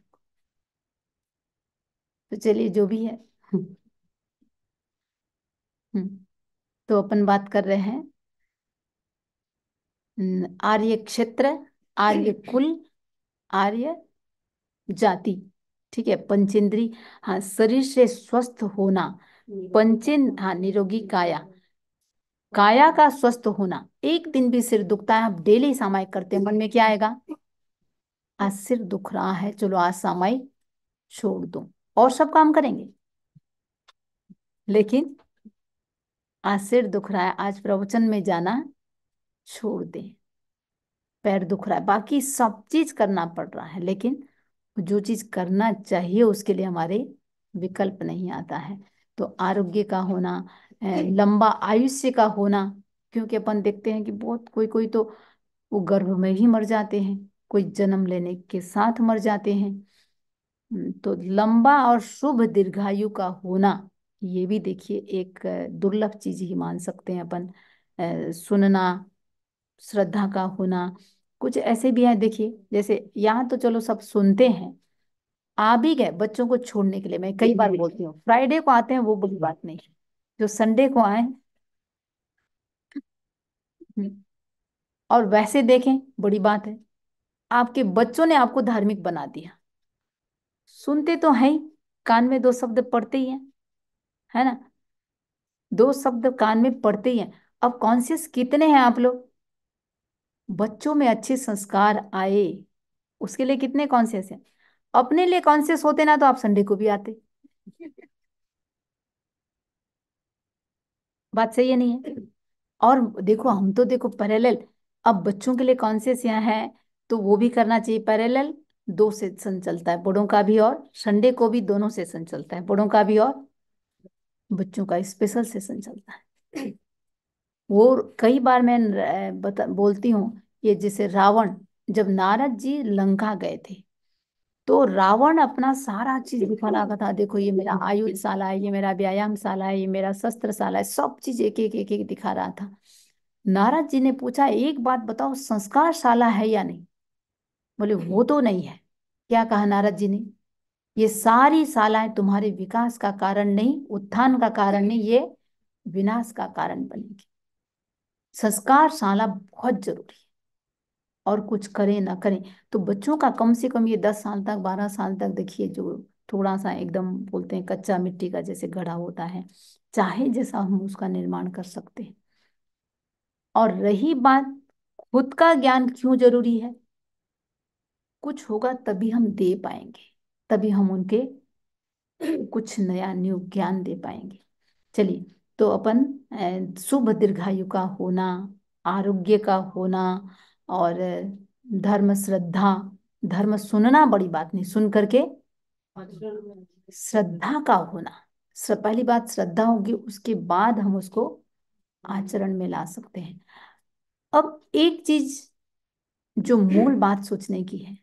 तो चलिए जो भी है हम्म। हम्म। तो अपन बात कर रहे हैं आर्य क्षेत्र आर्य [clears throat] कुल आर्य जाति ठीक है पंचेंद्री हाँ शरीर से स्वस्थ होना पंचेन हाँ निरोगी काया काया का स्वस्थ होना एक दिन भी सिर दुखता है आप डेली सामाय करते हैं मन में क्या आएगा आज सिर दुख रहा है चलो आज सामाय छोड़ दो और सब काम करेंगे लेकिन आज सिर दुख रहा है आज प्रवचन में जाना छोड़ दें पैर दुख रहा है बाकी सब चीज करना पड़ रहा है लेकिन जो चीज करना चाहिए उसके लिए हमारे विकल्प नहीं आता है तो आरोग्य का होना लंबा आयुष्य का होना क्योंकि अपन देखते हैं कि बहुत कोई कोई तो वो गर्भ में ही मर जाते हैं कोई जन्म लेने के साथ मर जाते हैं तो लंबा और शुभ दीर्घायु का होना ये भी देखिए एक दुर्लभ चीज ही मान सकते हैं अपन सुनना श्रद्धा का होना कुछ ऐसे भी है देखिए जैसे यहाँ तो चलो सब सुनते हैं आ भी गए बच्चों को छोड़ने के लिए मैं कई बार बोलती हूँ फ्राइडे को आते हैं वो बड़ी बात नहीं जो संडे को आए हम्म। और वैसे देखें बड़ी बात है आपके बच्चों ने आपको धार्मिक बना दिया सुनते तो हैं कान में दो शब्द पढ़ते ही हैं है ना दो शब्द कान में पढ़ते ही हैं अब कॉन्शियस कितने हैं आप लोग बच्चों में अच्छे संस्कार आए उसके लिए कितने कॉन्सियस हैं अपने लिए कॉन्सियस होते ना तो आप संडे को भी आते बात सही है नहीं है और देखो हम तो देखो पैरेलल अब बच्चों के लिए कॉन्सियस यहाँ है तो वो भी करना चाहिए पैरेलल दो सेशन चलता है बड़ों का भी और संडे को भी दोनों सेशन चलता है बड़ों का भी और बच्चों का स्पेशल सेशन चलता है वो कई बार मैं बता बोलती हूँ ये जैसे रावण जब नारद जी लंका गए थे तो रावण अपना सारा चीज दिखाना था देखो ये मेरा आयुषशाला है ये मेरा व्यायाम शाला है ये मेरा शस्त्रशाला है सब चीज एक एक एक एक दिखा रहा था नारद जी ने पूछा एक बात बताओ संस्कार शाला है या नहीं बोले वो तो नहीं है क्या कहा नारद जी ने ये सारी शालाएं तुम्हारे विकास का कारण नहीं उत्थान का कारण नहीं ये विनाश का कारण बनेगी संस्कार शाला बहुत जरूरी है और कुछ करें ना करें तो बच्चों का कम से कम ये दस साल तक बारह साल तक देखिए जो थोड़ा सा एकदम बोलते हैं कच्चा मिट्टी का जैसे घड़ा होता है चाहे जैसा हम उसका निर्माण कर सकते हैं और रही बात खुद का ज्ञान क्यों जरूरी है कुछ होगा तभी हम दे पाएंगे तभी हम उनके कुछ नया न्यू ज्ञान दे पाएंगे चलिए तो अपन शुभ दीर्घायु का होना आरोग्य का होना और धर्म श्रद्धा धर्म सुनना बड़ी बात नहीं सुन करके श्रद्धा का होना पहली बात श्रद्धा होगी उसके बाद हम उसको आचरण में ला सकते हैं अब एक चीज जो मूल बात सोचने की है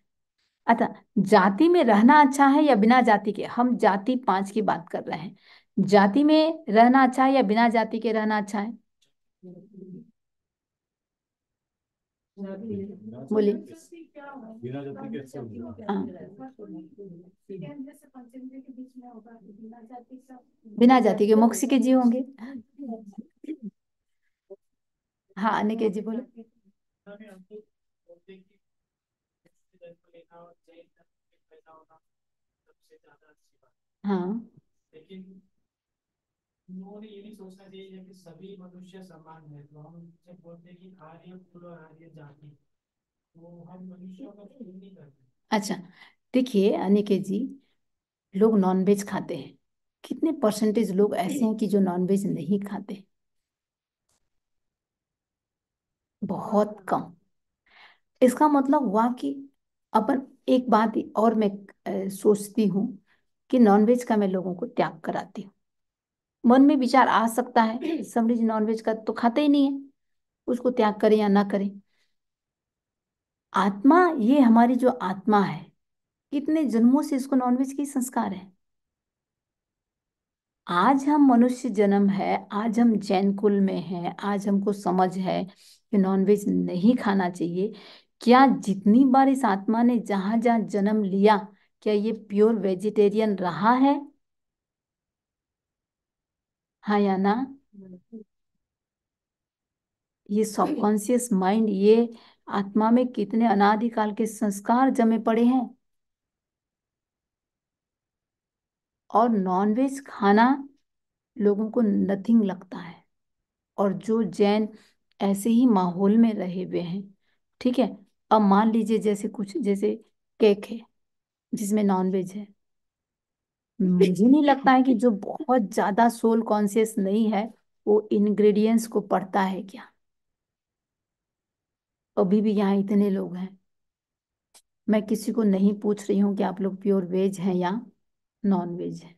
अतः जाति में रहना अच्छा है या बिना जाति के हम जाति पांच की बात कर रहे हैं जाति में रहना अच्छा है या बिना जाति के रहना अच्छा है बोलिए बिना जाति के अच्छा हाँ। मोक्ष के जी होंगे हाँ अनिके जी बोलो हाँ लेकिन उन्होंने ये नहीं सोचना चाहिए कि सभी मनुष्य समान है तो हम जब बोलते हैं कि आर्य कुल और आर्य जाति तो हम मनुष्यों का भेद नहीं करते अच्छा देखिए अनिके जी लोग नॉन वेज खाते हैं कितने परसेंटेज लोग ऐसे हैं कि जो नॉन वेज नहीं खाते बहुत कम इसका मतलब हुआ कि अपन एक बात और मैं सोचती हूँ कि नॉन वेज का मैं लोगों को त्याग कराती हूँ मन में विचार आ सकता है समरीज नॉनवेज [clears throat] का तो खाते ही नहीं है उसको त्याग करें या ना करें आत्मा ये हमारी जो आत्मा है कितने जन्मों से इसको नॉनवेज के संस्कार है आज हम मनुष्य जन्म है आज हम जैन कुल में हैं आज हमको समझ है कि नॉनवेज नहीं खाना चाहिए क्या जितनी बार इस आत्मा ने जहां जहां जन्म लिया क्या ये प्योर वेजिटेरियन रहा है ना ये सबकॉन्सियस माइंड ये आत्मा में कितने अनादिकाल के संस्कार जमे पड़े हैं और नॉनवेज खाना लोगों को नथिंग लगता है और जो जैन ऐसे ही माहौल में रहे हुए हैं ठीक है अब मान लीजिए जैसे कुछ जैसे केक है जिसमें नॉनवेज है मुझे नहीं लगता है कि जो बहुत ज्यादा सोल कॉन्शियस नहीं है वो इंग्रेडिएंट्स को पढ़ता है क्या अभी भी यहाँ इतने लोग हैं मैं किसी को नहीं पूछ रही हूँ कि आप लोग प्योर वेज हैं या नॉन वेज हैं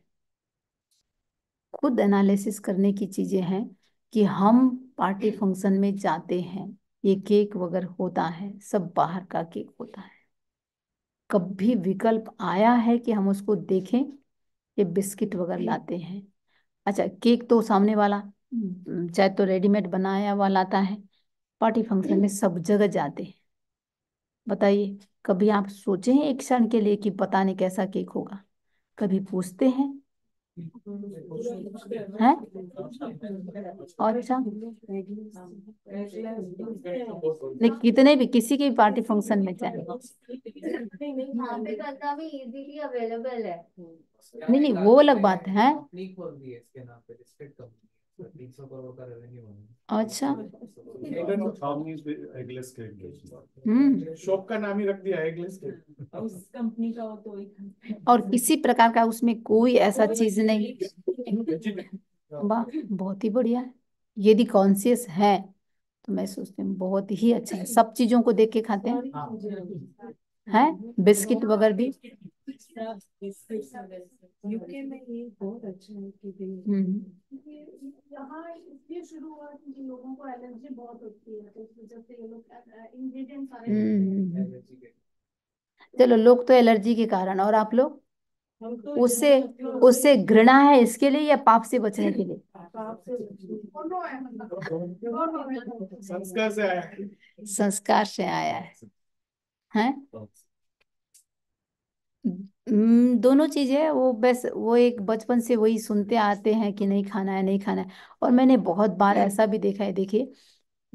खुद एनालिसिस करने की चीजें हैं कि हम पार्टी फंक्शन में जाते हैं ये केक वगैरह होता है सब बाहर का केक होता है कभी विकल्प आया है कि हम उसको देखें ये हम्म। बिस्किट वगैरह लाते हैं अच्छा केक तो सामने वाला हम्म, चाहे तो रेडीमेड बनाया हुआ लाता है पार्टी फंक्शन में हम्म। सब जगह जाते हैं बताइए कभी आप सोचे हैं एक क्षण के लिए कि पता नहीं कैसा केक होगा कभी पूछते हैं है अच्छा नहीं कितने भी किसी के भी पार्टी फंक्शन में है नहीं नहीं वो अलग बात है अच्छा शॉप का नाम ही रख दिया उस कंपनी का तो और किसी प्रकार का उसमें कोई ऐसा चीज नहीं वाह बहुत ही बढ़िया यदि कॉन्सियस है तो मैं सोचती हूँ बहुत ही अच्छा है सब चीजों को देख के खाते हैं हाँ। हैं बिस्किट वगैरह भी यूके में ये बहुत अच्छा है कि हम्म। यहाँ इसलिए शुरू हुआ क्योंकि लोगों को एलर्जी बहुत होती है तो जब से ये लोग इंग्रेडिएंट सारे हम्म, हम्म, चलो लोग तो एलर्जी के कारण और आप लोग तो उससे उससे घृणा है इसके लिए या पाप से बचने के लिए मतलब। संस्कार से आया है संस्कार से आया है हैं दोनों चीज है वो बस वो एक बचपन से वही सुनते आते हैं कि नहीं खाना है नहीं खाना है और मैंने बहुत बार हाँ। ऐसा भी देखा है देखिए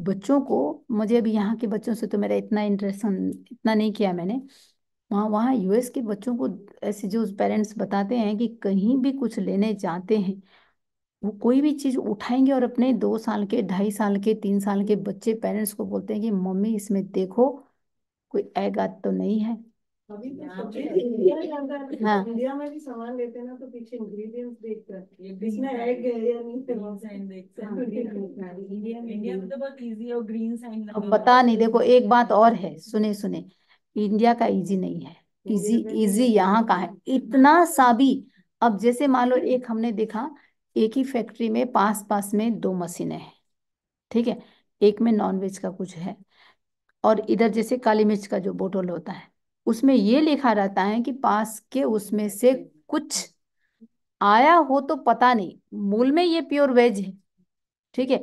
बच्चों को मुझे अभी यहाँ के बच्चों से तो मेरा इतना इंटरेस्ट इतना नहीं किया मैंने वहाँ वहाँ यूएस के बच्चों को ऐसे जो पेरेंट्स बताते हैं कि कहीं भी कुछ लेने जाते हैं वो कोई भी चीज उठाएंगे और अपने दो साल के ढाई साल के तीन साल के बच्चे पेरेंट्स को बोलते हैं कि मम्मी इसमें देखो कोई एग तो नहीं है तो हाँ। अब पता नहीं देखो एक बात और है सुने सुने इंडिया का इजी नहीं है इजी तो इजी यहाँ का है इतना सा भी अब जैसे मान लो एक हमने देखा एक ही फैक्ट्री में पास पास में दो मशीनें हैं ठीक है एक में नॉनवेज का कुछ है और इधर जैसे काली मिर्च का जो बोटल होता है उसमें ये लिखा रहता है कि पास के उसमें से कुछ आया हो तो पता नहीं मूल में ये प्योर वेज है ठीक है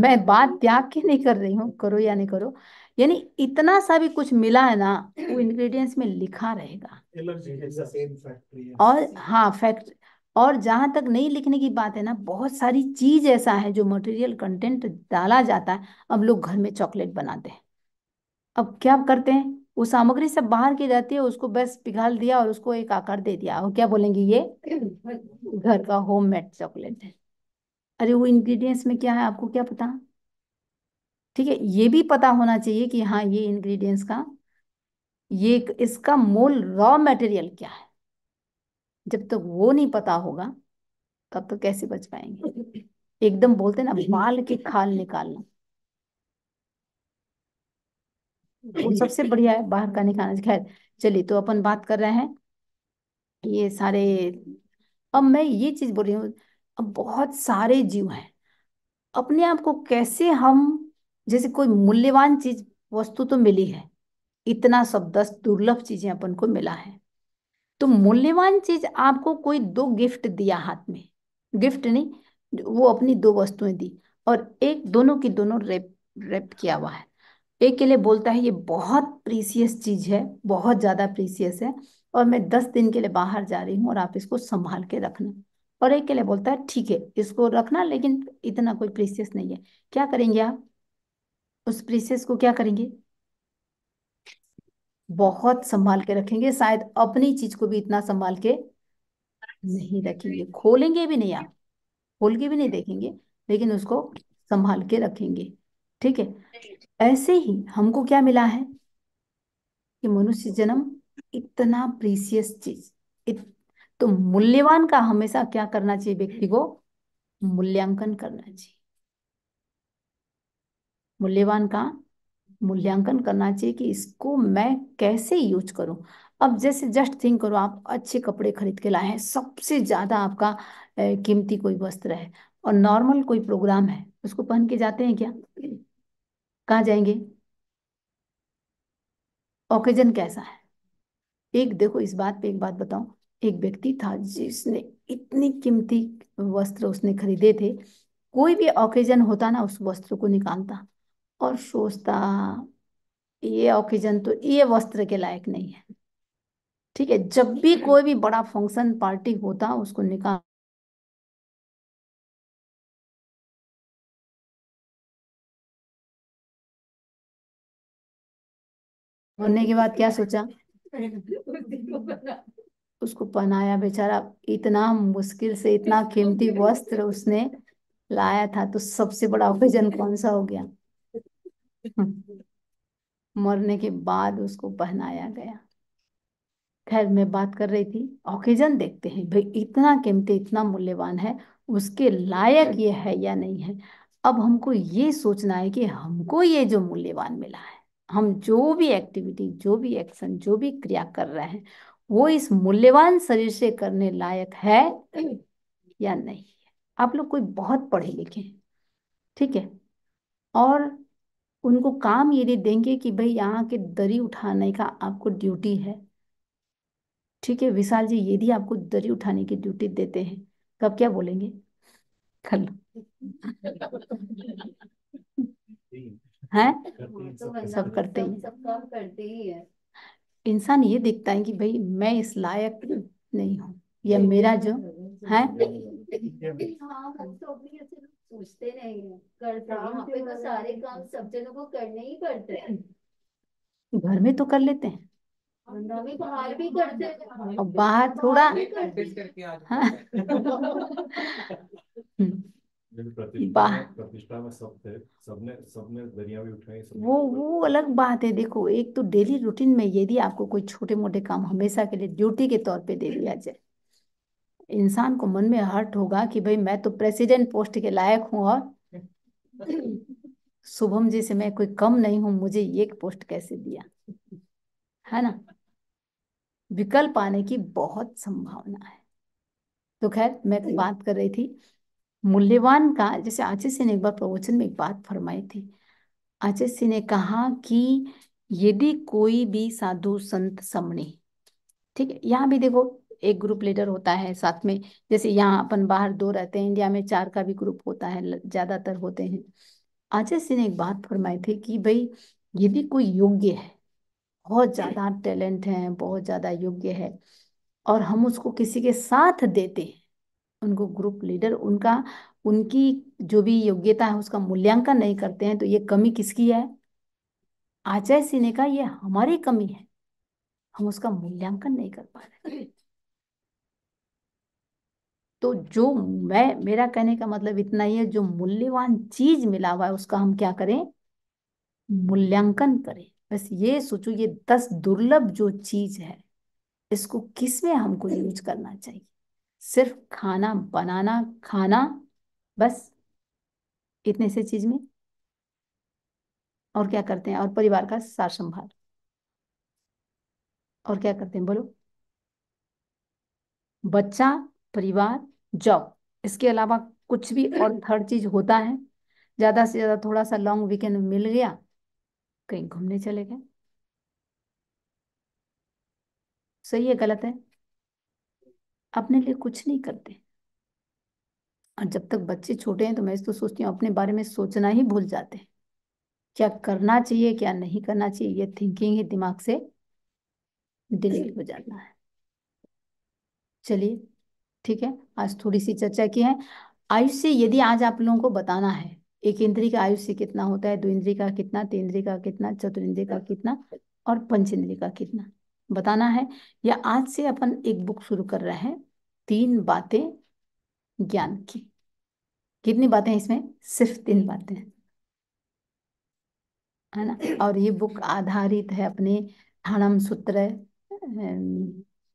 मैं बात त्याग के नहीं कर रही हूँ करो या नहीं करो यानी इतना सा भी कुछ मिला है ना वो इंग्रेडिएंट्स में लिखा रहेगा और हाँ फैक्ट्री और जहां तक नहीं लिखने की बात है ना बहुत सारी चीज ऐसा है जो मटेरियल कंटेंट डाला जाता है अब लोग घर में चॉकलेट बनाते हैं अब क्या करते हैं वो सामग्री सब बाहर की जाती है उसको बस पिघाल दिया और उसको एक आकार दे दिया और क्या बोलेंगे ये घर का होममेड चॉकलेट है अरे वो इंग्रेडिएंट्स में क्या है आपको क्या पता ठीक है ये भी पता होना चाहिए कि हाँ ये इंग्रेडिएंट्स का ये इसका मूल रॉ मटेरियल क्या है जब तक वो नहीं पता होगा तब तो कैसे बच पाएंगे एकदम बोलते ना हम्म। बाल के खाल निकालना वो सबसे बढ़िया है बाहर का निकालना खैर चलिए तो अपन बात कर रहे हैं ये सारे अब मैं ये चीज बोल रही हूँ अब बहुत सारे जीव हैं अपने आप को कैसे हम जैसे कोई मूल्यवान चीज वस्तु तो मिली है इतना सब दस दुर्लभ चीजें अपन को मिला है तो मूल्यवान चीज आपको कोई दो गिफ्ट दिया हाथ में गिफ्ट नहीं वो अपनी दो वस्तुएं दी और एक दोनों की दोनों रेप रेप किया हुआ है एक के लिए बोलता है ये बहुत प्रीसियस चीज है बहुत ज्यादा प्रीसियस है और मैं दस दिन के लिए बाहर जा रही हूँ और आप इसको संभाल के रखना और एक के लिए बोलता है ठीक है इसको रखना लेकिन इतना कोई प्रीसियस नहीं है क्या करेंगे आप उस प्रीसियस को क्या करेंगे बहुत संभाल के रखेंगे शायद अपनी चीज को भी इतना संभाल के नहीं रखेंगे खोलेंगे भी नहीं आप खोल के भी नहीं देखेंगे लेकिन उसको संभाल के रखेंगे ठीक है ऐसे ही हमको क्या मिला है कि मनुष्य जन्म इतना प्रीसियस चीज इत, तो मूल्यवान का हमेशा क्या करना चाहिए व्यक्ति को मूल्यांकन करना चाहिए मूल्यवान का मूल्यांकन करना चाहिए कि इसको मैं कैसे यूज करूं अब जैसे जस्ट थिंक करो आप अच्छे कपड़े खरीद के लाए हैं सबसे ज्यादा आपका कीमती कोई वस्त्र है और नॉर्मल कोई प्रोग्राम है उसको पहन के जाते हैं क्या कहाँ जाएंगे ओकेजन कैसा है एक देखो इस बात पे एक बात बताऊं एक व्यक्ति था जिसने इतनी कीमती वस्त्र उसने खरीदे थे कोई भी ओकेजन होता ना उस वस्त्र को निकालता और सोचता ये ऑक्सीजन तो ये वस्त्र के लायक नहीं है ठीक है जब भी हम्म। कोई भी बड़ा फंक्शन पार्टी होता उसको निकाल होने के बाद क्या सोचा उसको पहनाया बेचारा इतना मुश्किल से इतना कीमती वस्त्र उसने लाया था तो सबसे बड़ा ऑक्सीजन कौन सा हो गया [laughs] मरने के बाद उसको पहनाया गया खैर मैं बात कर रही थी ऑक्सीजन देखते हैं भाई इतना कीमती इतना मूल्यवान है उसके लायक ये है या नहीं है अब हमको ये सोचना है कि हमको ये जो मूल्यवान मिला है हम जो भी एक्टिविटी जो भी एक्शन जो भी क्रिया कर रहे हैं वो इस मूल्यवान शरीर से करने लायक है या नहीं आप लोग कोई बहुत पढ़े लिखे हैं ठीक है और उनको काम यदि देंगे कि भाई यहाँ के दरी उठाने का आपको ड्यूटी है ठीक है विशाल जी यदि आपको दरी उठाने की ड्यूटी देते हैं तो क्या बोलेंगे कल है सब करते ही सब काम करते ही है इंसान ये देखता है कि भाई मैं इस लायक नहीं हूँ या मेरा जो है पूछते नहीं है करता वहाँ पे तो सारे काम सब जनों को करने ही पड़ते हैं घर में तो कर लेते हैं बाहर भी करते हैं हाँ। बाहर थोड़ा वो वो अलग बात है देखो एक तो डेली रूटीन में यदि आपको कोई छोटे मोटे काम हमेशा के लिए ड्यूटी के तौर पे दे दिया जाए इंसान को मन में हर्ट होगा कि भाई मैं तो प्रेसिडेंट पोस्ट के लायक हूँ और शुभम जी से मैं कोई कम नहीं हूं मुझे ये पोस्ट कैसे दिया है ना विकल्प आने की बहुत संभावना है तो खैर मैं तो बात कर रही थी मूल्यवान का जैसे आचे सिंह ने एक बार प्रवचन में एक बात फरमाई थी आचे सिंह ने कहा कि यदि कोई भी साधु संत समणी ठीक है यहाँ भी देखो एक ग्रुप लीडर होता है साथ में जैसे यहाँ अपन बाहर दो रहते हैं इंडिया में चार का भी ग्रुप होता है ज्यादातर होते हैं अजय सिंह ने एक बात फरमाई थी कि भाई यदि कोई योग्य है बहुत ज्यादा टैलेंट है बहुत ज्यादा योग्य है और हम उसको किसी के साथ देते हैं उनको ग्रुप लीडर उनका उनकी जो भी योग्यता है उसका मूल्यांकन नहीं करते हैं तो ये कमी किसकी है आचार्य सिंह का ये हमारी कमी है हम उसका मूल्यांकन नहीं कर पा रहे तो जो मैं मेरा कहने का मतलब इतना ही है जो मूल्यवान चीज मिला हुआ है उसका हम क्या करें मूल्यांकन करें बस ये सोचो ये दस दुर्लभ जो चीज है इसको किस में हमको यूज करना चाहिए सिर्फ खाना बनाना खाना बस इतने से चीज में और क्या करते हैं और परिवार का सार संभाल और क्या करते हैं बोलो बच्चा परिवार जॉब इसके अलावा कुछ भी और थर्ड [clears throat] चीज होता है ज्यादा से ज्यादा थोड़ा सा लॉन्ग वीकेंड मिल गया कहीं घूमने चले गए सही है गलत है अपने लिए कुछ नहीं करते और जब तक बच्चे छोटे हैं तो मैं तो सोचती हूँ अपने बारे में सोचना ही भूल जाते हैं क्या करना चाहिए क्या नहीं करना चाहिए ये थिंकिंग ही दिमाग से डिलीट हो जाता है चलिए ठीक है आज थोड़ी सी चर्चा की है आयुष्य यदि आज आप लोगों को बताना है एक इंद्री का आयुष्य कितना होता है दो इंद्री का कितना तीन इंद्री का कितना चतुर्ंद्री का कितना और पंच इंद्री का कितना बताना है या आज से अपन एक बुक शुरू कर रहे हैं तीन बातें ज्ञान की कितनी बातें इसमें सिर्फ तीन बातें है ना और ये बुक आधारित है अपने ठाणम सूत्र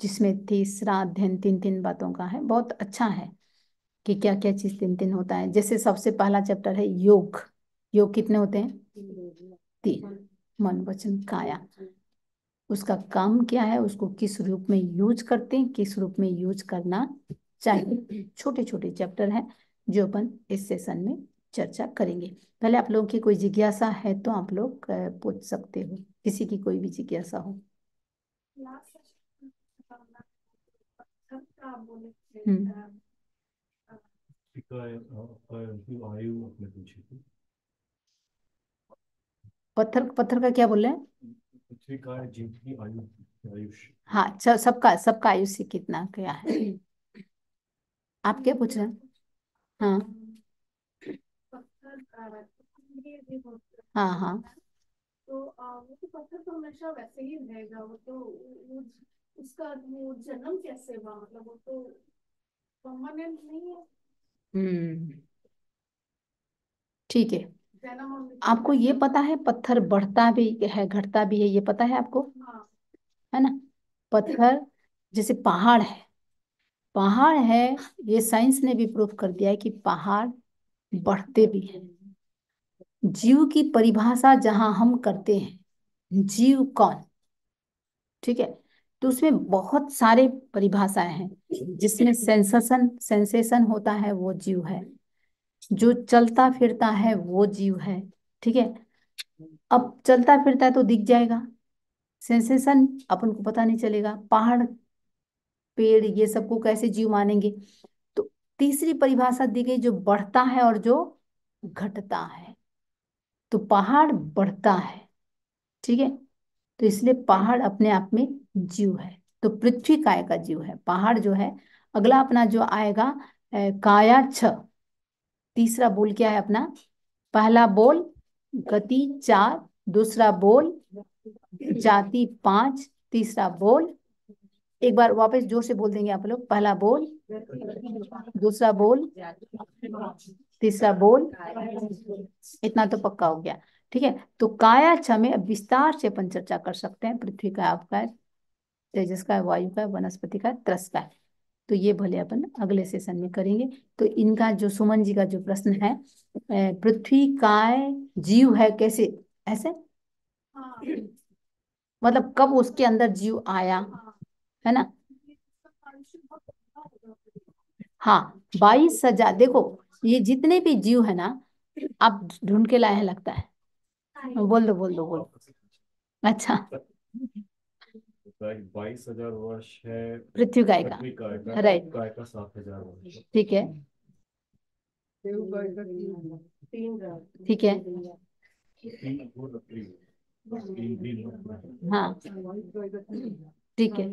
जिसमें तीसरा अध्ययन तीन तीन बातों का है बहुत अच्छा है कि क्या क्या चीज तीन तीन होता है जैसे सबसे पहला चैप्टर है योग योग कितने होते हैं तीन मन वचन काया उसका काम क्या है उसको किस रूप में यूज करते हैं किस रूप में यूज करना चाहिए छोटे छोटे चैप्टर है जो अपन इस सेशन में चर्चा करेंगे पहले आप लोगों की कोई जिज्ञासा है तो आप लोग पूछ सकते हो किसी की कोई भी जिज्ञासा हो Hmm. Uh, uh, पत्थर पत्थर का क्या बोल हाँ सबका सबका आयुष्य कितना क्या है आप क्या पूछ रहे हैं हाँ हाँ हाँ तो वो तो पत्थर तो हमेशा वैसे ही रहेगा वो तो उसका जन्म कैसे हुआ मतलब वो तो परमानेंट नहीं है हम्म ठीक है आपको ये पता है पत्थर बढ़ता भी है घटता भी है ये पता है आपको हाँ। है ना पत्थर जैसे पहाड़ है पहाड़ है ये साइंस ने भी प्रूफ कर दिया है कि पहाड़ बढ़ते भी हैं जीव की परिभाषा जहां हम करते हैं जीव कौन ठीक है तो उसमें बहुत सारे परिभाषाएं हैं जिसमें [clears throat] सेंसेशन सेंसेशन होता है वो जीव है जो चलता फिरता है वो जीव है ठीक है अब चलता फिरता है तो दिख जाएगा सेंसेशन अपन को पता नहीं चलेगा पहाड़ पेड़ ये सबको कैसे जीव मानेंगे तो तीसरी परिभाषा दी गई जो बढ़ता है और जो घटता है तो पहाड़ बढ़ता है ठीक है तो इसलिए पहाड़ अपने आप में जीव है तो पृथ्वी काय का जीव है पहाड़ जो है अगला अपना जो आएगा काया छ तीसरा बोल क्या है अपना पहला बोल गति चार दूसरा बोल जाति पांच तीसरा बोल एक बार वापस जोर से बोल देंगे आप लोग पहला बोल दूसरा बोल तीसरा बोल इतना तो पक्का हो गया ठीक है तो काया छा में अब विस्तार से अपन चर्चा कर सकते हैं पृथ्वी का आपका तेजस का वायु का वनस्पति का त्रस का तो ये भले अपन अगले सेशन में करेंगे तो इनका जो सुमन जी का जो प्रश्न है पृथ्वी काय जीव है कैसे ऐसे मतलब कब उसके अंदर जीव आया है ना हाँ बाईस हजार देखो ये जितने भी जीव है ना आप ढूंढ के लाए हैं लगता है बोल दो बोल दो बोल अच्छा बाईस हजार वर्ष है पृथ्वी गाय का राइट गाय का सात हजार वर्ष ठीक है ठीक है हाँ ठीक है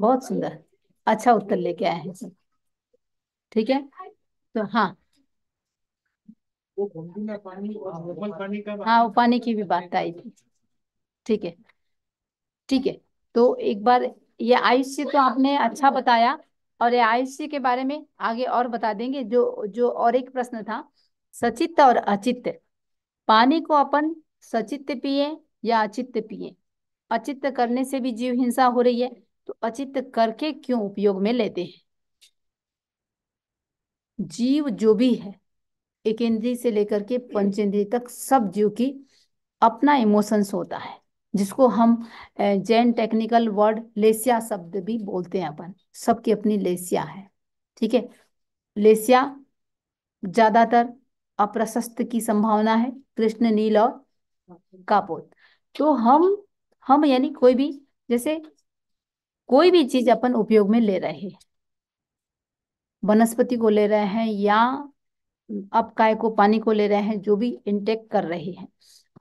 बहुत सुंदर अच्छा उत्तर लेके आए हैं ठीक है तो हाँ हाँ वो हाँ, पानी की भी बात आई थी ठीक है ठीक है तो एक बार ये आयुष्य तो आपने अच्छा बताया और ये आयुष्य के बारे में आगे और बता देंगे जो जो और एक प्रश्न था सचित्त और अचित्त पानी को अपन सचित्त पिए या अचित्त पिए अचित्त करने से भी जीव हिंसा हो रही है तो अचित्त करके क्यों उपयोग में लेते हैं जीव जो भी है एक इंद्री से लेकर के पंच इंद्री तक सब जीव की अपना इमोशंस होता है जिसको हम जैन टेक्निकल वर्ड लेसिया शब्द भी बोलते हैं अपन सबकी अपनी लेसिया है ठीक है लेसिया ज्यादातर अप्रशस्त की संभावना है कृष्ण नील और कापोत तो हम हम यानी कोई भी जैसे कोई भी चीज अपन उपयोग में ले रहे हैं वनस्पति को ले रहे हैं या अब काय को पानी को ले रहे हैं जो भी इंटेक कर रहे हैं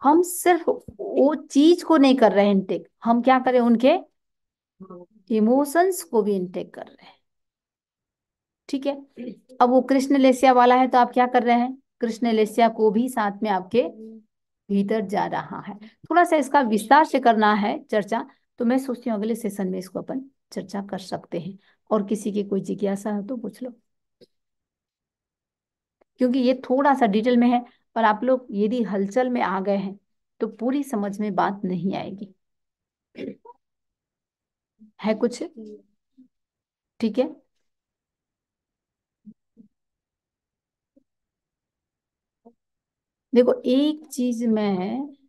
हम सिर्फ वो चीज को नहीं कर रहे हैं इंटेक हम क्या करें उनके इमोशंस को भी इंटेक कर रहे हैं ठीक है अब वो कृष्ण लेसिया वाला है तो आप क्या कर रहे हैं कृष्ण लेसिया को भी साथ में आपके भीतर जा रहा है थोड़ा सा इसका विस्तार से करना है चर्चा तो मैं सोचती हूँ अगले सेशन में इसको अपन चर्चा कर सकते हैं और किसी की कोई जिज्ञासा हो तो पूछ लो क्योंकि ये थोड़ा सा डिटेल में है पर आप लोग यदि हलचल में आ गए हैं तो पूरी समझ में बात नहीं आएगी है कुछ ठीक है देखो एक चीज मैं